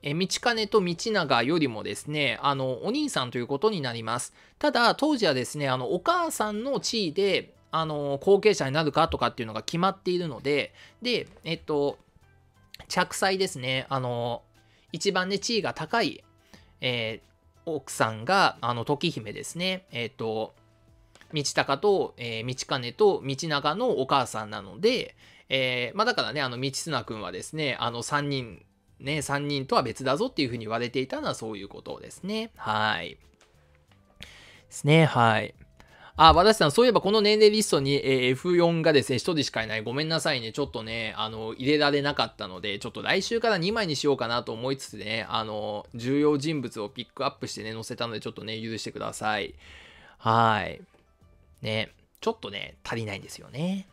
え道金と道長よりもですね、あの、お兄さんということになります。ただ、当時はですね、あの、お母さんの地位で、あの、後継者になるかとかっていうのが決まっているので、で、えっと、着妻ですね、あの、一番ね、地位が高い、えー、奥さんが、あの、時姫ですね、えっと、道隆と、えー、道金と道長のお母さんなので、えー、まあだからね、あの、道綱君はですね、あの、3人ね、3人とは別だぞっていうふうに言われていたのはそういうことですね。はい。ですね、はい。あ、和田さん、そういえばこの年齢リストに、え F4 がですね、1人しかいない。ごめんなさいね。ちょっとね、あの、入れられなかったので、ちょっと来週から2枚にしようかなと思いつつね、あの、重要人物をピックアップしてね、載せたので、ちょっとね、許してください。はい。ね、ちょっとね、足りないんですよね。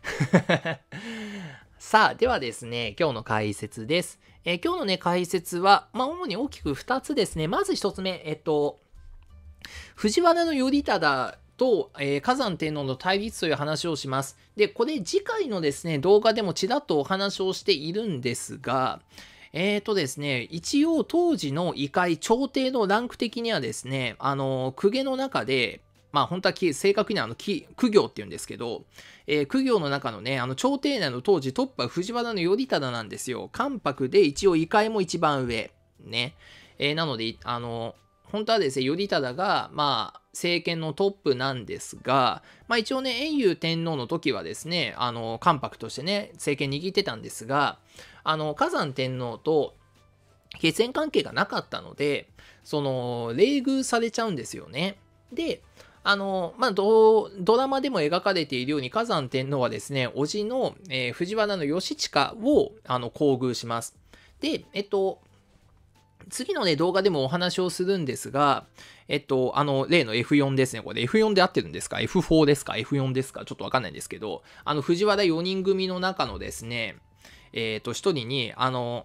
<laughs> さあ、ではですね、今日の解説です。えー、今日のね、解説は、まあ、主に大きく2つですね。まず1つ目、えっと、藤原の頼忠と、えー、火山天皇の対立という話をします。で、これ次回のですね、動画でもちらっとお話をしているんですが、えーとですね、一応当時の異界、朝廷のランク的にはですね、あの、公家の中で、まあ本当は正確にあの苦行っていうんですけど、えー、苦行の中のね、あの朝廷内の当時トップは藤原頼忠なんですよ。関白で一応異界も一番上。ね。えー、なので、あの、本当はですね、頼忠が、まあ、政権のトップなんですが、まあ一応ね、英雄天皇の時はですね、あの、関白としてね、政権握ってたんですが、あの、火山天皇と血縁関係がなかったので、その、冷遇されちゃうんですよね。で、あの、まあ、ドラマでも描かれているように、火山天皇はですね、叔父の、えー、藤原の義親をあの厚遇します。で、えっと、次のね、動画でもお話をするんですが、えっと、あの、例の F4 ですね。これ F4 で合ってるんですか ?F4 ですか ?F4 ですかちょっとわかんないんですけど、あの、藤原4人組の中のですね、えっ、と、1人に、あの、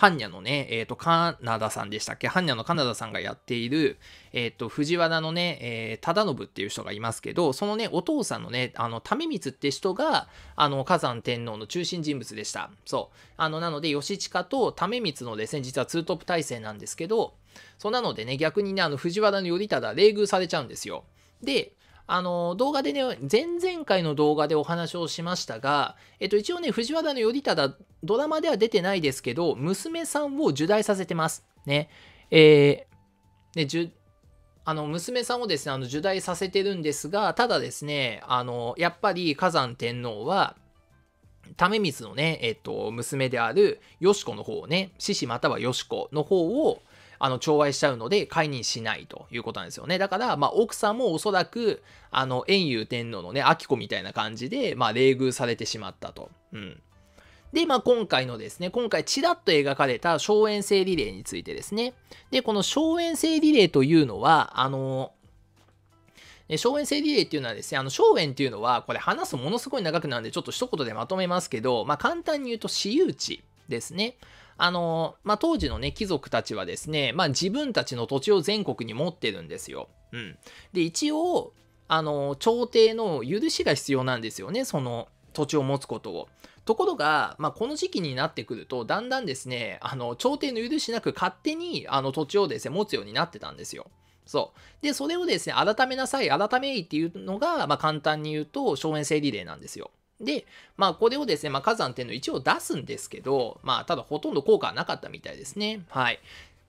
ハンニャのね、えっ、ー、と、カナダさんでしたっけハンニャのカナダさんがやっている、えっ、ー、と、藤原のね、えー、忠信っていう人がいますけど、そのね、お父さんのね、あの、為光って人が、あの、火山天皇の中心人物でした。そう。あの、なので、義親と為光のですね、実はツートップ体制なんですけど、そうなのでね、逆にね、あの、藤原の頼忠、冷遇されちゃうんですよ。で、あの、動画でね、前々回の動画でお話をしましたが、えっと、一応ね、藤原頼忠、ドラマでは出てないですけど、娘さんを受胎させてます。ね。えー、ね、じゅ、あの、娘さんをですね、あの、受胎させてるんですが、ただですね、あの、やっぱり火山天皇は、為光のね、えっと、娘である、よしこの方をね、獅子またはよしこの方を、あの、寵愛しちゃうので、解任しないということなんですよね。だから、まあ、奥さんもおそらく、あの、遠遊天皇のね、秋子みたいな感じで、まあ、冷遇されてしまったと。うん。で、まあ、今回のですね、今回ちらっと描かれた荘園性リレーについてですね。で、この荘園性リレーというのは、あの、荘園性リレーっていうのはですね、あの、荘園っていうのは、これ話すものすごい長くなるんで、ちょっと一言でまとめますけど、まあ、簡単に言うと私有地ですね。あの、まあ、当時のね、貴族たちはですね、まあ、自分たちの土地を全国に持ってるんですよ。うん。で、一応、あの、朝廷の許しが必要なんですよね、その土地を持つことを。ところが、まあ、この時期になってくると、だんだんですね、あの、朝廷の許しなく勝手に、あの、土地をですね、持つようになってたんですよ。そう。で、それをですね、改めなさい、改めいっていうのが、まあ、簡単に言うと、荘園整リレーなんですよ。で、まあ、これをですね、まあ、火山っていうのを一応出すんですけど、まあ、ただほとんど効果はなかったみたいですね。はい。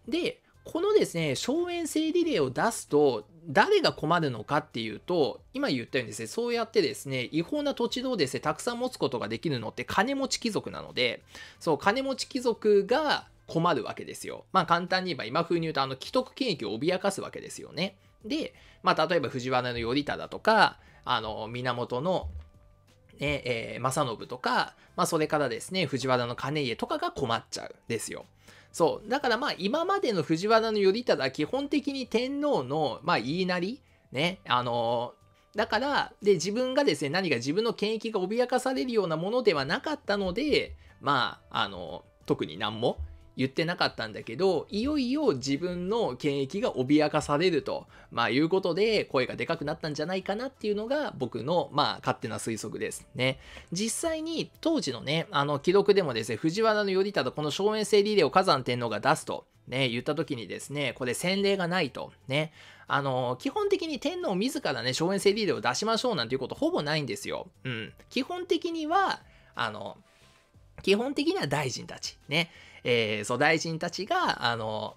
で、このですね、消炎性リレーを出すと、誰が困るのかっていうと、今言ったようにですね、そうやってですね、違法な土地をですね、たくさん持つことができるのって金持ち貴族なので、そう、金持ち貴族が困るわけですよ。まあ、簡単に言えば、今風に言うと、あの、既得権益を脅かすわけですよね。で、まあ、例えば藤原の頼忠とか、あの、源のね、えー、正信とか、まあ、それからですね、藤原の兼家とかが困っちゃうんですよ。そう。だからまあ、今までの藤原の頼忠は基本的に天皇の、まあ、言いなり、ね、あのー、だから、で、自分がですね、何か自分の権益が脅かされるようなものではなかったので、まあ、あの特に何も言ってなかったんだけど、いよいよ自分の権益が脅かされると、まあ、いうことで声がでかくなったんじゃないかなっていうのが僕の、まあ、勝手な推測ですね。実際に当時のね、あの記録でもですね、藤原頼忠この荘園制リレーを火山天皇が出すと、ね、言った時にですね、これ先例がないと、ね、あの、基本的に天皇自らね、荘園制リレーを出しましょうなんていうことほぼないんですよ。うん。基本的には、あの、基本的には大臣たち、ね、えー、そう大臣たちが、あの、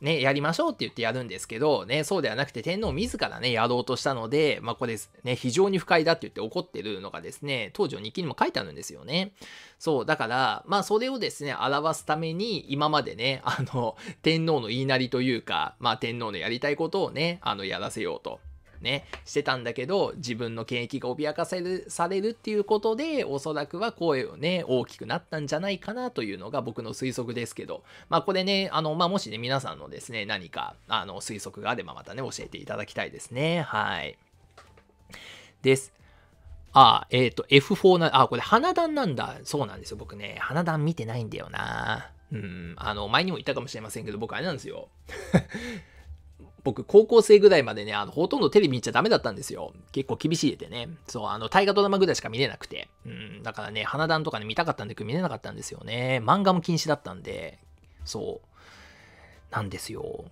ね、やりましょうって言ってやるんですけど、ね、そうではなくて天皇自らね、やろうとしたので、まあ、これ、ね、非常に不快だって言って怒ってるのがですね、当時の日記にも書いてあるんですよね。そう、だから、まあ、それをですね、表すために、今までね、あの、天皇の言いなりというか、まあ、天皇のやりたいことをね、あの、やらせようと。ね、してたんだけど、自分の権益が脅かされされるっていうことで、おそらくは声をね、大きくなったんじゃないかなというのが僕の推測ですけど、まあこれね、あの、まあもしね、皆さんのですね、何か、あの、推測があればまたね、教えていただきたいですね。はい。です。あ、えっ、ー、と、F4 な、あ、これ花壇なんだ。そうなんですよ。僕ね、花壇見てないんだよな。うん、あの、前にも言ったかもしれませんけど、僕あれなんですよ。僕、高校生ぐらいまでね、あの、ほとんどテレビ見ちゃダメだったんですよ。結構厳しいでね。そう、あの、大河ドラマぐらいしか見れなくて。うん、だからね、花壇とかね、見たかったんだけど見れなかったんですよね。漫画も禁止だったんで、そう。なんですよ。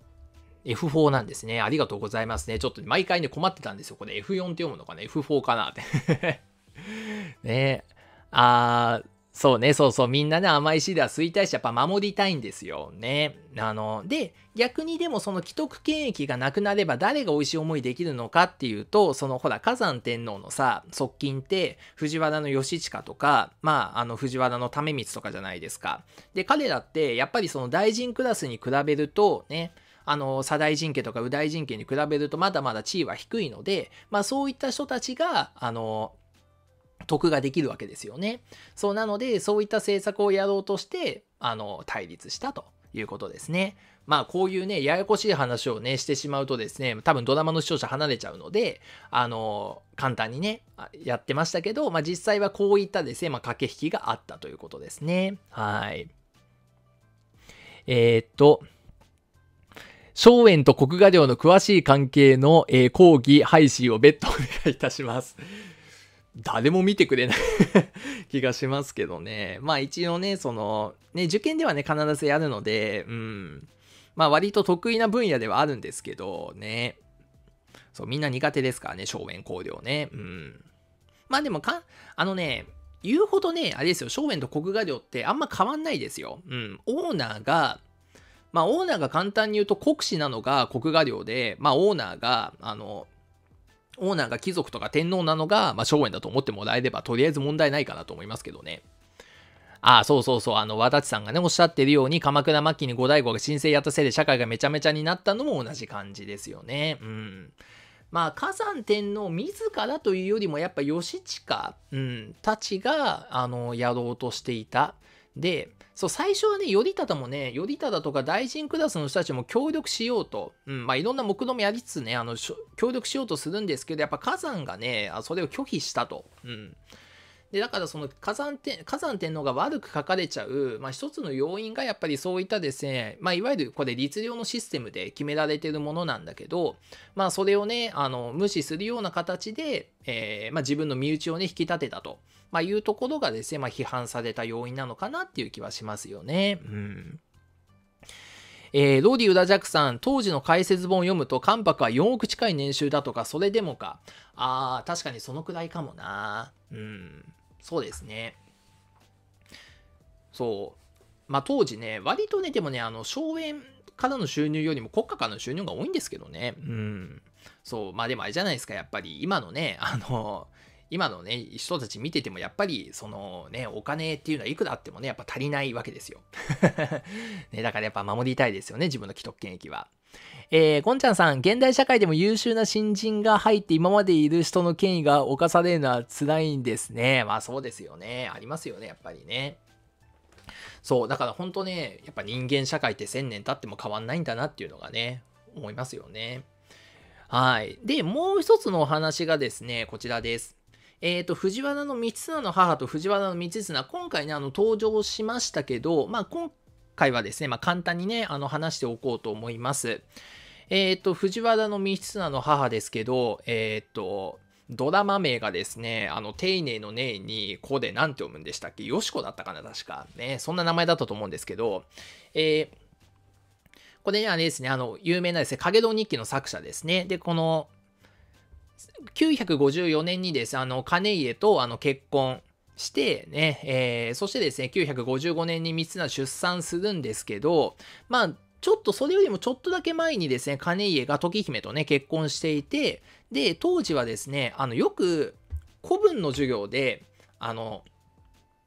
F4 なんですね。ありがとうございますね。ちょっと毎回ね、困ってたんですよ。これ F4 って読むのかな ?F4 かなって <laughs> ねあー、そうね、そうそう、みんなね、甘いシールは衰退してやっぱ守りたいんですよね。あの、で、逆にでもその既得権益がなくなれば誰が美味しい思いできるのかっていうと、そのほら、火山天皇のさ、側近って藤原の義親とか、まあ、あの藤原の為光とかじゃないですか。で、彼らってやっぱりその大臣クラスに比べるとね、あの、左大臣家とか右大臣家に比べるとまだまだ地位は低いので、まあそういった人たちが、あの、得ができるわけですよね。そうなので、そういった政策をやろうとして、あの、対立したということですね。まあ、こういうね、ややこしい話をね、してしまうとですね、多分ドラマの視聴者離れちゃうので、あの、簡単にね、やってましたけど、まあ実際はこういったですね、まあ、駆け引きがあったということですね。はい。えー、っと、荘園と国画寮の詳しい関係の、えー、講義配信を別途お願いいたします。誰も見てくれない <laughs> 気がしますけどね。まあ一応ね、その、ね、受験ではね、必ずやるので、うん。まあ割と得意な分野ではあるんですけど、ね。そう、みんな苦手ですからね、正面光量ね。うん。まあでもか、あのね、言うほどね、あれですよ、正面と国画量ってあんま変わんないですよ。うん。オーナーが、まあオーナーが簡単に言うと国士なのが国画量で、まあオーナーが、あの、オーナーが貴族とか天皇なのが、まあ、荘園だと思ってもらえれば、とりあえず問題ないかなと思いますけどね。ああ、そうそうそう、あの、和立さんがね、おっしゃってるように、鎌倉末期に後醍醐が申請やったせいで社会がめちゃめちゃになったのも同じ感じですよね。うん。まあ、火山天皇自らというよりも、やっぱ義親、うん、たちが、あの、やろうとしていた。で、そう、最初はね、頼忠もね、頼忠とか大臣クラスの人たちも協力しようと、うん、まあいろんな目論もやりつつね、あの、協力しようとするんですけど、やっぱ火山がね、それを拒否したと。うん。でだからその火山天火山天皇が悪く書かれちゃう、まあ、一つの要因がやっぱりそういったですね、まあ、いわゆるこれ律令のシステムで決められてるものなんだけど、まあ、それをねあの無視するような形で、えー、まあ、自分の身内をね引き立てたと。まあ、いうところがですね、まあ、批判された要因なのかなっていう気はしますよね。うんえー、ローディ・ウラジャクさん、当時の解説本を読むと、関白は4億近い年収だとか、それでもか。あ確かにそのくらいかもな。うん、そうですね。そう。まあ、当時ね、割とね、でもね、あの、荘園からの収入よりも国家からの収入が多いんですけどね。うん。そう。まあ、でもあれじゃないですか、やっぱり、今のね、あの、今のね、人たち見ててもやっぱり、そのね、お金っていうのはいくらあってもね、やっぱ足りないわけですよ。<laughs> ね、だからやっぱ守りたいですよね、自分の既得権益は。えー、ゴンちゃんさん、現代社会でも優秀な新人が入って今までいる人の権威が侵されるのは辛いんですね。まあそうですよね。ありますよね、やっぱりね。そう、だから本当ね、やっぱ人間社会って1000年経っても変わんないんだなっていうのがね、思いますよね。はい。で、もう一つのお話がですね、こちらです。えっ、ー、と、藤原道綱の母と藤原道綱、今回ね、あの、登場しましたけど、まあ、今回はですね、まあ、簡単にね、あの、話しておこうと思います。えっ、ー、と、藤原道綱の母ですけど、えっ、ー、と、ドラマ名がですね、あの、丁寧の姉に、こで何て読むんでしたっけよしこだったかな確か。ね、そんな名前だったと思うんですけど、えー、これね、あれですね、あの、有名なですね、影堂日記の作者ですね。で、この、954年にです、あの、金家とあの結婚してね、えー、そしてですね、955年に三綱出産するんですけど、まあ、ちょっとそれよりもちょっとだけ前にですね、兼家が時姫とね、結婚していて、で、当時はですね、あの、よく古文の授業で、あの、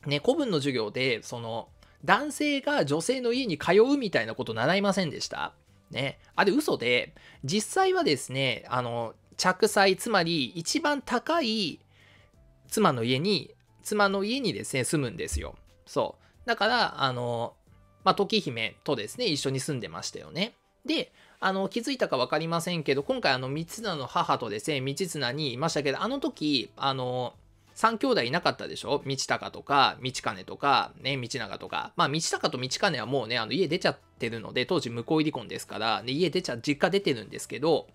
ね、古文の授業で、その、男性が女性の家に通うみたいなこと習いませんでしたね。あれ嘘で、実際はですね、あの、着妻つまり一番高い妻の家に妻の家にですね住むんですよそうだからあの、まあ、時姫とですね一緒に住んでましたよねであの気づいたか分かりませんけど今回あの三綱の母とですね道綱にいましたけどあの時あの3兄弟いなかったでしょ道高とか道金とかね道長とかまあ道高と道金はもうねあの家出ちゃってるので当時向こう入り婚ですから、ね、家出ちゃ実家出てるんですけど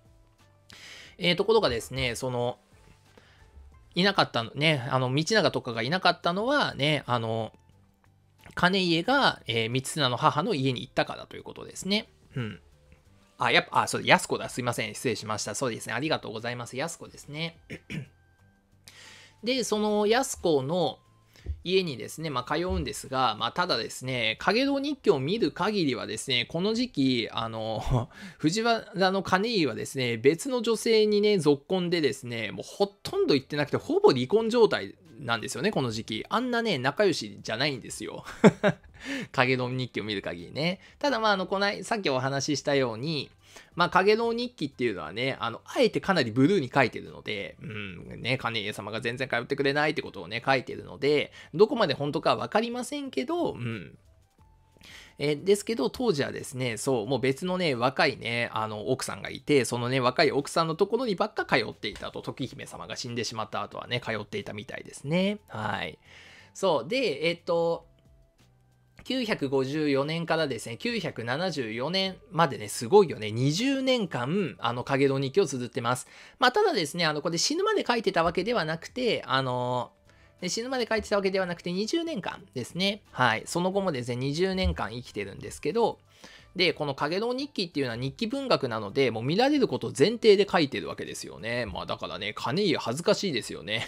えー、ところがですね、その、いなかったのね、あの、道長とかがいなかったのはね、あの、金家が、えー、三綱の母の家に行ったからということですね。うん。あ、やっぱ、あ、そう、安子だ。すいません。失礼しました。そうですね。ありがとうございます。安子ですね。<clears throat> で、その安子の、家にですね、まあ、通うんですが、まあ、ただですね、影堂日記を見る限りはですね、この時期、あの、<laughs> 藤原の兼井はですね、別の女性にね、続婚でですね、もうほとんど行ってなくて、ほぼ離婚状態なんですよね、この時期。あんなね、仲良しじゃないんですよ。<laughs> 影堂日記を見る限りね。ただ、まあ、あの、このさっきお話ししたように、まあ、影の日記っていうのはね、あの、あえてかなりブルーに書いてるので、うん、ね、カネ様が全然通ってくれないってことをね、書いてるので、どこまで本当かわかりませんけど、うん。えですけど、当時はですね、そう、もう別のね、若いね、あの、奥さんがいて、そのね、若い奥さんのところにばっか通っていたと、時姫様が死んでしまった後はね、通っていたみたいですね。はい。そう、で、えっと、954年からですね、974年までね、すごいよね、20年間、あの、影の日記を綴ってます。まあ、ただですね、あの、これ死ぬまで書いてたわけではなくて、あの死ぬまで書いてたわけではなくて20年間ですね。はい。その後もですね、20年間生きてるんですけど、で、この影の日記っていうのは日記文学なので、もう見られること前提で書いてるわけですよね。まあだからね、金家恥ずかしいですよね。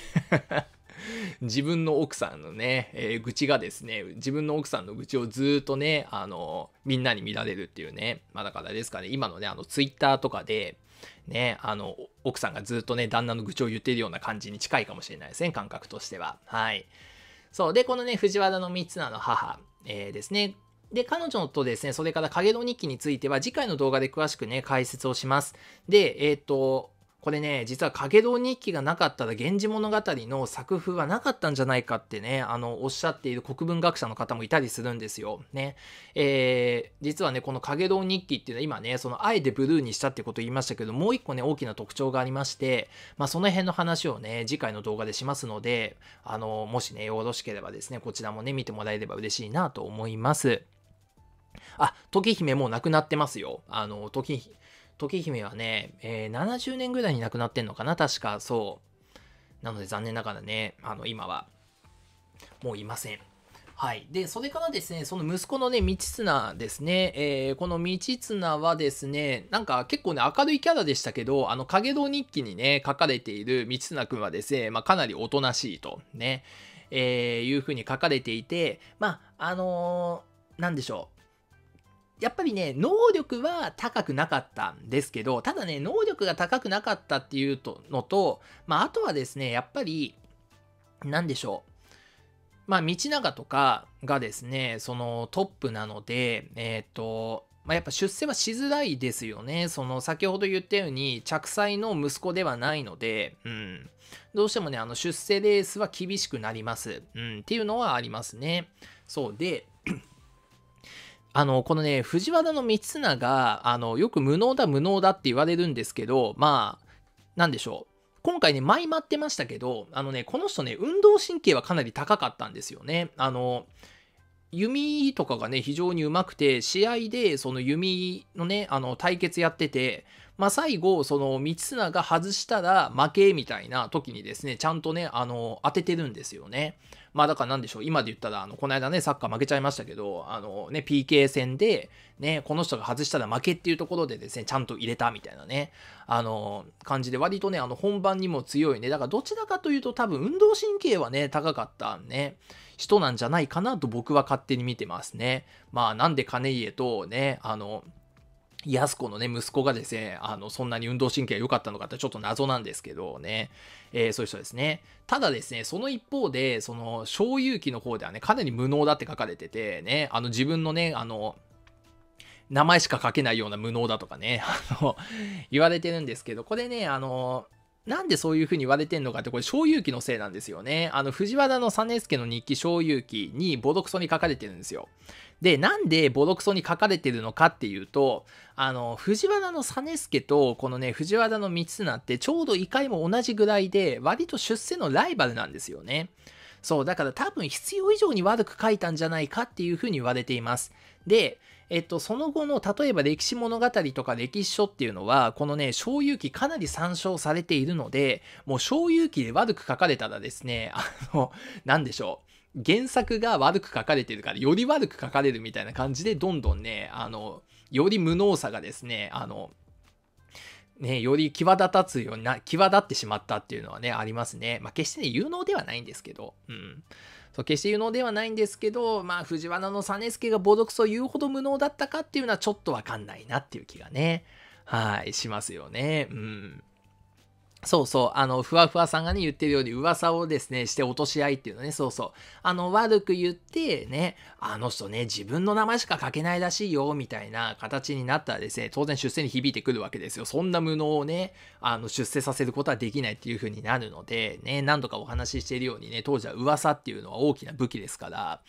<laughs> 自分の奥さんのね、えー、愚痴がですね、自分の奥さんの愚痴をずっとね、あの、みんなに見られるっていうね、まあだからですかね、今のね、あの、ツイッターとかで、ね、あの、奥さんがずっとね、旦那の愚痴を言ってるような感じに近いかもしれないですね、感覚としては。はい。そう。で、このね、藤原の三つ名の母、えー、ですね、で、彼女とですね、それから影の日記については次回の動画で詳しくね、解説をします。で、えっ、ー、と、これね、実は影堂日記がなかったら源氏物語の作風はなかったんじゃないかってね、あの、おっしゃっている国文学者の方もいたりするんですよ。ね。えー、実はね、この影堂日記っていうのは今ね、その、あえてブルーにしたってことを言いましたけど、もう一個ね、大きな特徴がありまして、まあ、その辺の話をね、次回の動画でしますので、あの、もしね、よろしければですね、こちらもね、見てもらえれば嬉しいなと思います。あ、時姫もう亡くなってますよ。あの、時、時姫はね、えー、70年ぐらいに亡くなってんのかな確か、そう。なので残念ながらね、あの、今は、もういません。はい。で、それからですね、その息子のね、道綱ですね、えー、この道綱はですね、なんか結構ね、明るいキャラでしたけど、あの、影堂日記にね、書かれている道綱くんはですね、まあ、かなりおとなしいと、ね、えー、いうふうに書かれていて、まあ、あのー、なんでしょう。やっぱりね、能力は高くなかったんですけど、ただね、能力が高くなかったっていうとのと、まあ、あとはですね、やっぱり、なんでしょう。まあ、道長とかがですね、そのトップなので、えっ、ー、と、まあ、やっぱ出世はしづらいですよね。その先ほど言ったように、着彩の息子ではないので、うん。どうしてもね、あの出世レースは厳しくなります。うん。っていうのはありますね。そうで、あの、このね、藤原の三綱が、あの、よく無能だ無能だって言われるんですけど、まあ、なんでしょう。今回ね、前待ってましたけど、あのね、この人ね、運動神経はかなり高かったんですよね。あの、弓とかがね、非常にうまくて、試合でその弓のね、あの、対決やってて、まあ、最後、その、道綱が外したら負けみたいな時にですね、ちゃんとね、あの、当ててるんですよね。まあ、だからなんでしょう、今で言ったら、あの、この間ね、サッカー負けちゃいましたけど、あの、ね、PK 戦で、ね、この人が外したら負けっていうところでですね、ちゃんと入れたみたいなね、あの、感じで、割とね、あの、本番にも強いね、だからどちらかというと多分、運動神経はね、高かったね、人なんじゃないかなと僕は勝手に見てますね。まあ、なんで金家とね、あの、安子のね、息子がですね、あの、そんなに運動神経が良かったのかってちょっと謎なんですけどね。えー、そういう人ですね。ただですね、その一方で、その、小遊記の方ではね、かなり無能だって書かれてて、ね、あの、自分のね、あの、名前しか書けないような無能だとかね、<laughs> あの、言われてるんですけど、これね、あの、なんでそういう風に言われてんのかって、これ、小遊記のせいなんですよね。あの、藤原の実助の日記、小遊記にボドクソに書かれてるんですよ。で、なんでボドクソに書かれてるのかっていうと、あの、藤原の実助と、このね、藤原の三綱って、ちょうど異界も同じぐらいで、割と出世のライバルなんですよね。そう、だから多分必要以上に悪く書いたんじゃないかっていう風に言われています。で、えっと、その後の例えば歴史物語とか歴史書っていうのは、このね、小遊記かなり参照されているので、もう小遊記で悪く書かれたらですね、あの、何でしょう。原作が悪く書かれてるから、より悪く書かれるみたいな感じで、どんどんね、あの、より無能さがですね、あの、ね、より際立たつような、際立ってしまったっていうのはね、ありますね。まあ、決してね、有能ではないんですけど、うん。そう決して有能ではないんですけど、まあ、藤原の実助がボドクう言うほど無能だったかっていうのはちょっとわかんないなっていう気がね、はい、しますよね。うん。そうそう、あの、ふわふわさんがね、言ってるように、噂をですね、して落とし合いっていうのね、そうそう。あの、悪く言って、ね、あの人ね、自分の名前しか書けないらしいよ、みたいな形になったらですね、当然出世に響いてくるわけですよ。そんな無能をね、あの、出世させることはできないっていう風になるので、ね、何度かお話ししているようにね、当時は噂っていうのは大きな武器ですから、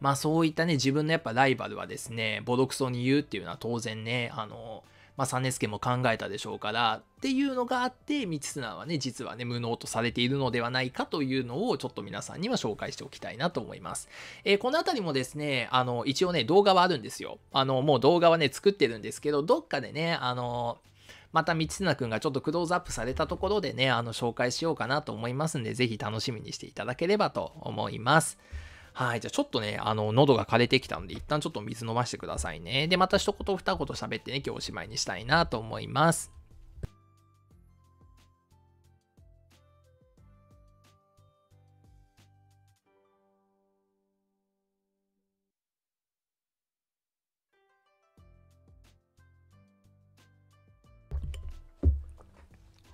まあそういったね、自分のやっぱライバルはですね、ボロクソに言うっていうのは当然ね、あの、まあ、三年助も考えたでしょうからっていうのがあって、道綱はね、実はね、無能とされているのではないかというのをちょっと皆さんには紹介しておきたいなと思います。えー、このあたりもですね、あの、一応ね、動画はあるんですよ。あの、もう動画はね、作ってるんですけど、どっかでね、あの、また道綱くんがちょっとクローズアップされたところでね、あの紹介しようかなと思いますんで、ぜひ楽しみにしていただければと思います。はい。じゃあちょっとね、あの、喉が枯れてきたんで、一旦ちょっと水飲ましてくださいね。で、また一言二言喋ってね、今日おしまいにしたいなと思います。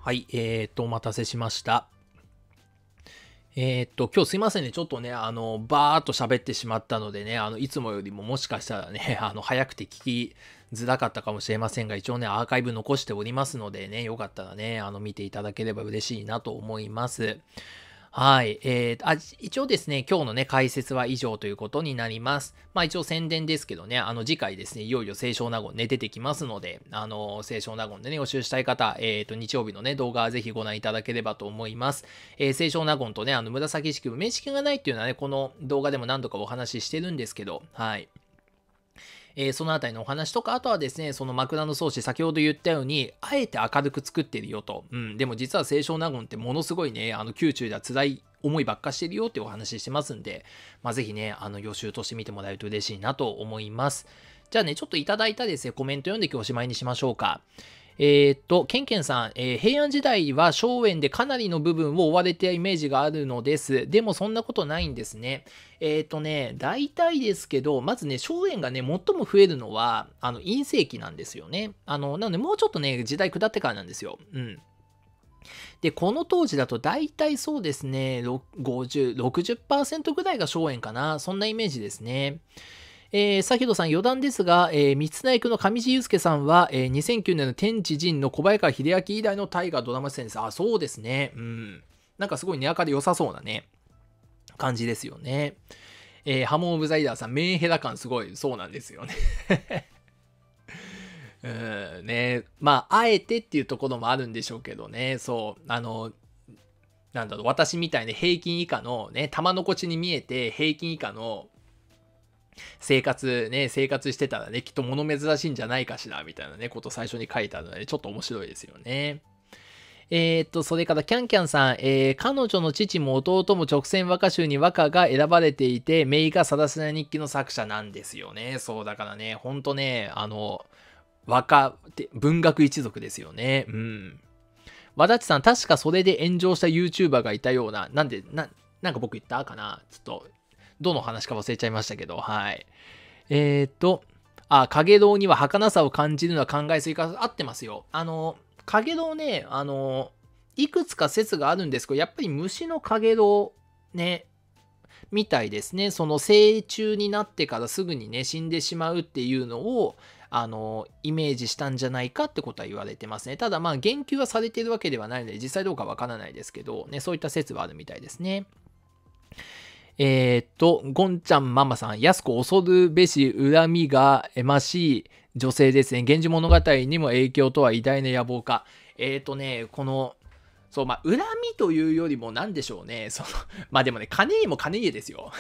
はい、えーと、お待たせしました。えー、っと、今日すいませんね。ちょっとね、あの、バーっと喋ってしまったのでね、あの、いつもよりももしかしたらね、<laughs> あの、早くて聞きづらかったかもしれませんが、一応ね、アーカイブ残しておりますのでね、よかったらね、あの、見ていただければ嬉しいなと思います。はい。えー、あ、一応ですね、今日のね、解説は以上ということになります。まあ一応宣伝ですけどね、あの次回ですね、いよいよ清少納言ね、出てきますので、あの、清少納言でね、予習したい方、えっ、ー、と、日曜日のね、動画はぜひご覧いただければと思います。えー、清少納言とね、あの、紫式部、面識がないっていうのはね、この動画でも何度かお話ししてるんですけど、はい。えー、そのあたりのお話とか、あとはですね、その枕草子、先ほど言ったように、あえて明るく作ってるよと。うん、でも実は清少納言ってものすごいね、あの、宮中では辛い思いばっかしてるよってお話ししてますんで、まぜひね、あの、予習として見てもらえると嬉しいなと思います。じゃあね、ちょっといただいたですね、コメント読んで今日おしまいにしましょうか。えー、っと、ケンケンさん、えー、平安時代は荘園でかなりの部分を追われているイメージがあるのです。でもそんなことないんですね。えー、っとね、大体ですけど、まずね、荘園がね、最も増えるのは、あの、陰性期なんですよね。あの、なので、もうちょっとね、時代下ってからなんですよ。うん。で、この当時だと大体そうですね、50、60%ぐらいが荘園かな。そんなイメージですね。えー、先ほどさん余談ですが、えー、三綱役の上地雄介さんは、えー、2009年の天智陣の小早川秀明以来の大河ドラマ出演です。あ、そうですね。うん。なんかすごいにやかで良さそうなね、感じですよね。えー、ハモン・オブ・ザ・イダーさん、メンヘラ感すごい、そうなんですよね。<laughs> うんね、まあ、あえてっていうところもあるんでしょうけどね、そう、あの、なんだろう、私みたいに平均以下のね、玉のこちに見えて平均以下の生活ね、生活してたらね、きっと物珍しいんじゃないかしら、みたいなね、こと最初に書いてあるので、ちょっと面白いですよね。えー、っと、それから、キャンキャンさん、えー、彼女の父も弟も直線和歌集に和歌が選ばれていて、メイがサダスナ日記の作者なんですよね。そう、だからね、ほんとね、あの、和歌って文学一族ですよね。うん。和田地さん、確かそれで炎上した YouTuber がいたような、なんで、な、なんか僕言ったかなちょっとどの話か忘れちゃいましたけど、はい。えー、っと、あ、影堂には儚さを感じるのは考えすぎか、合ってますよ。あの、影堂ね、あの、いくつか説があるんですけど、やっぱり虫の影堂、ね、みたいですね。その成虫になってからすぐにね、死んでしまうっていうのを、あの、イメージしたんじゃないかってことは言われてますね。ただまあ、言及はされてるわけではないので、実際どうかわからないですけど、ね、そういった説はあるみたいですね。えー、っと、ゴンちゃんママさん、安子恐るべし恨みがえましい女性ですね。源氏物語にも影響とは偉大な野望か。えー、っとね、この、そう、まあ、恨みというよりも何でしょうね。その、<laughs> まあでもね、金家も金家ですよ。<laughs>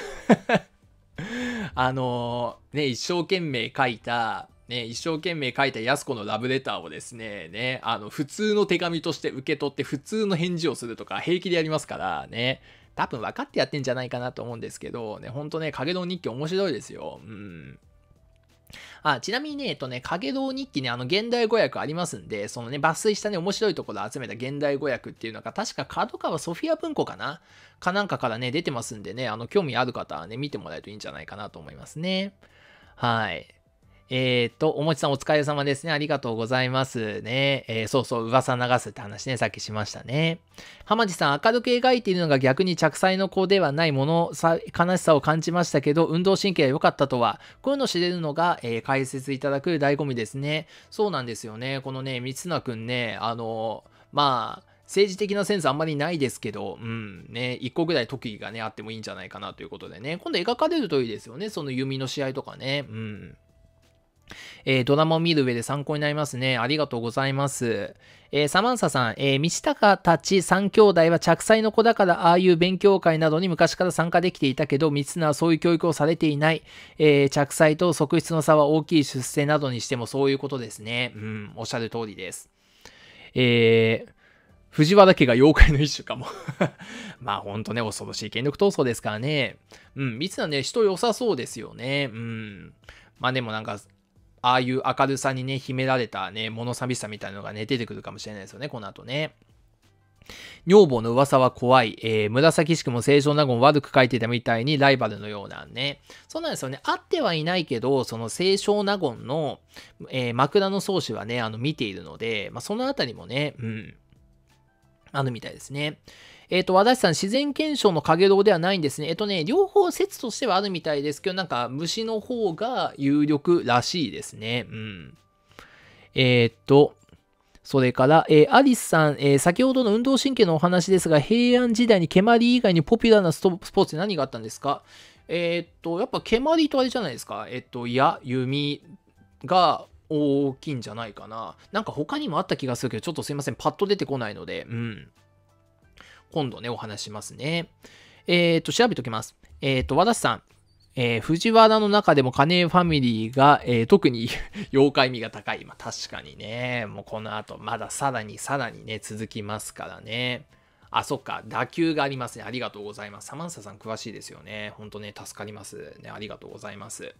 あのね、一生懸命書いた、ね、一生懸命書いた安子のラブレターをですね、ね、あの、普通の手紙として受け取って、普通の返事をするとか、平気でやりますからね。多分分かってやってんじゃないかなと思うんですけど、ね、ほんとね、影堂日記面白いですよ。うん。あ、ちなみにね、えっとね、影堂日記ね、あの、現代語訳ありますんで、そのね、抜粋したね、面白いところを集めた現代語訳っていうのが、確か角川ソフィア文庫かなかなんかからね、出てますんでね、あの、興味ある方はね、見てもらえるといいんじゃないかなと思いますね。はい。えっ、ー、と、おもちさんお疲れ様ですね。ありがとうございますね。えー、そうそう、噂流すって話ね、さっきしましたね。浜地さん、明るく描いているのが逆に着彩の子ではないものさ、悲しさを感じましたけど、運動神経は良かったとは、こういうの知れるのが、えー、解説いただく醍醐味ですね。そうなんですよね。このね、三綱くんね、あの、まあ、政治的なセンスあんまりないですけど、うん、ね、一個ぐらい特技がね、あってもいいんじゃないかなということでね、今度描かれるといいですよね、その弓の試合とかね、うん。えー、ドラマを見る上で参考になりますね。ありがとうございます。えー、サマンサさん、えー、道高たち3兄弟は着彩の子だからああいう勉強会などに昔から参加できていたけど、三なはそういう教育をされていない。えー、着彩と側室の差は大きい出世などにしてもそういうことですね。うん、おっしゃる通りです。えー、藤原家が妖怪の一種かも <laughs> まあほんとね、恐ろしい権力闘争ですからね。うん、三つね、人良さそうですよね。うん。まあでもなんか、ああいう明るさにね、秘められたね、物寂しさみたいなのがね、出てくるかもしれないですよね、この後ね。女房の噂は怖い。えー、紫式も清少納言悪く書いてたみたいにライバルのようなね。そうなんですよね。あってはいないけど、その清少納言の、えー、枕草子はね、あの見ているので、まあ、そのあたりもね、うん、あるみたいですね。えっ、ー、と、和田さん、自然検証の影堂ではないんですね。えっ、ー、とね、両方説としてはあるみたいですけど、なんか虫の方が有力らしいですね。うん。えっ、ー、と、それから、えー、アリスさん、えー、先ほどの運動神経のお話ですが、平安時代に蹴鞠以外にポピュラーなスポーツで何があったんですかえー、っと、やっぱ蹴鞠とあれじゃないですか。えっと、矢、弓が大きいんじゃないかな。なんか他にもあった気がするけど、ちょっとすいません、パッと出てこないので、うん。今度ね、お話しますね。えっ、ー、と、調べておきます。えっ、ー、と、和田さん。えー、藤原の中でもカネファミリーが、えー、特に <laughs> 妖怪味が高い。まあ、確かにね、もうこの後、まださらにさらにね、続きますからね。あ、そっか。打球がありますね。ありがとうございます。サマンサさん詳しいですよね。ほんとね、助かります。ね、ありがとうございます。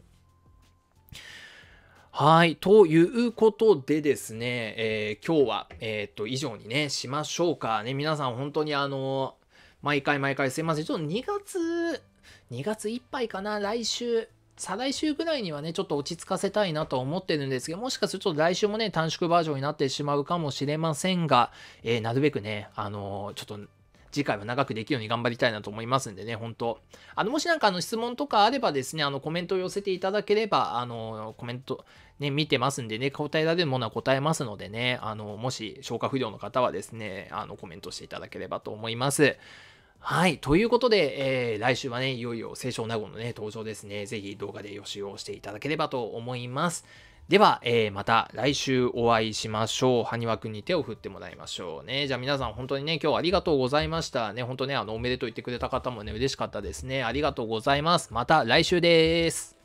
はい。ということでですね、えー、今日は、えっ、ー、と、以上にね、しましょうか。ね、皆さん本当にあの、毎回毎回すいません。ちょっと2月、2月いっぱいかな、来週、再来週ぐらいにはね、ちょっと落ち着かせたいなと思ってるんですけど、もしかすると来週もね、短縮バージョンになってしまうかもしれませんが、えー、なるべくね、あのー、ちょっと、次回は長くできるように頑張りたいなと思いますんでね、本当あの、もしなんかあの質問とかあればですね、あの、コメントを寄せていただければ、あの、コメント、ね、見てますんでね、答えられるものは答えますのでね、あの、もし消化不良の方はですね、あの、コメントしていただければと思います。はい。ということで、えー、来週はね、いよいよ清少納言のね、登場ですね。ぜひ動画で予習をしていただければと思います。では、えー、また来週お会いしましょう。埴輪くんに手を振ってもらいましょうね。じゃあ皆さん本当にね、今日ありがとうございました。ね、本当ね、あの、おめでとう言ってくれた方もね、嬉しかったですね。ありがとうございます。また来週です。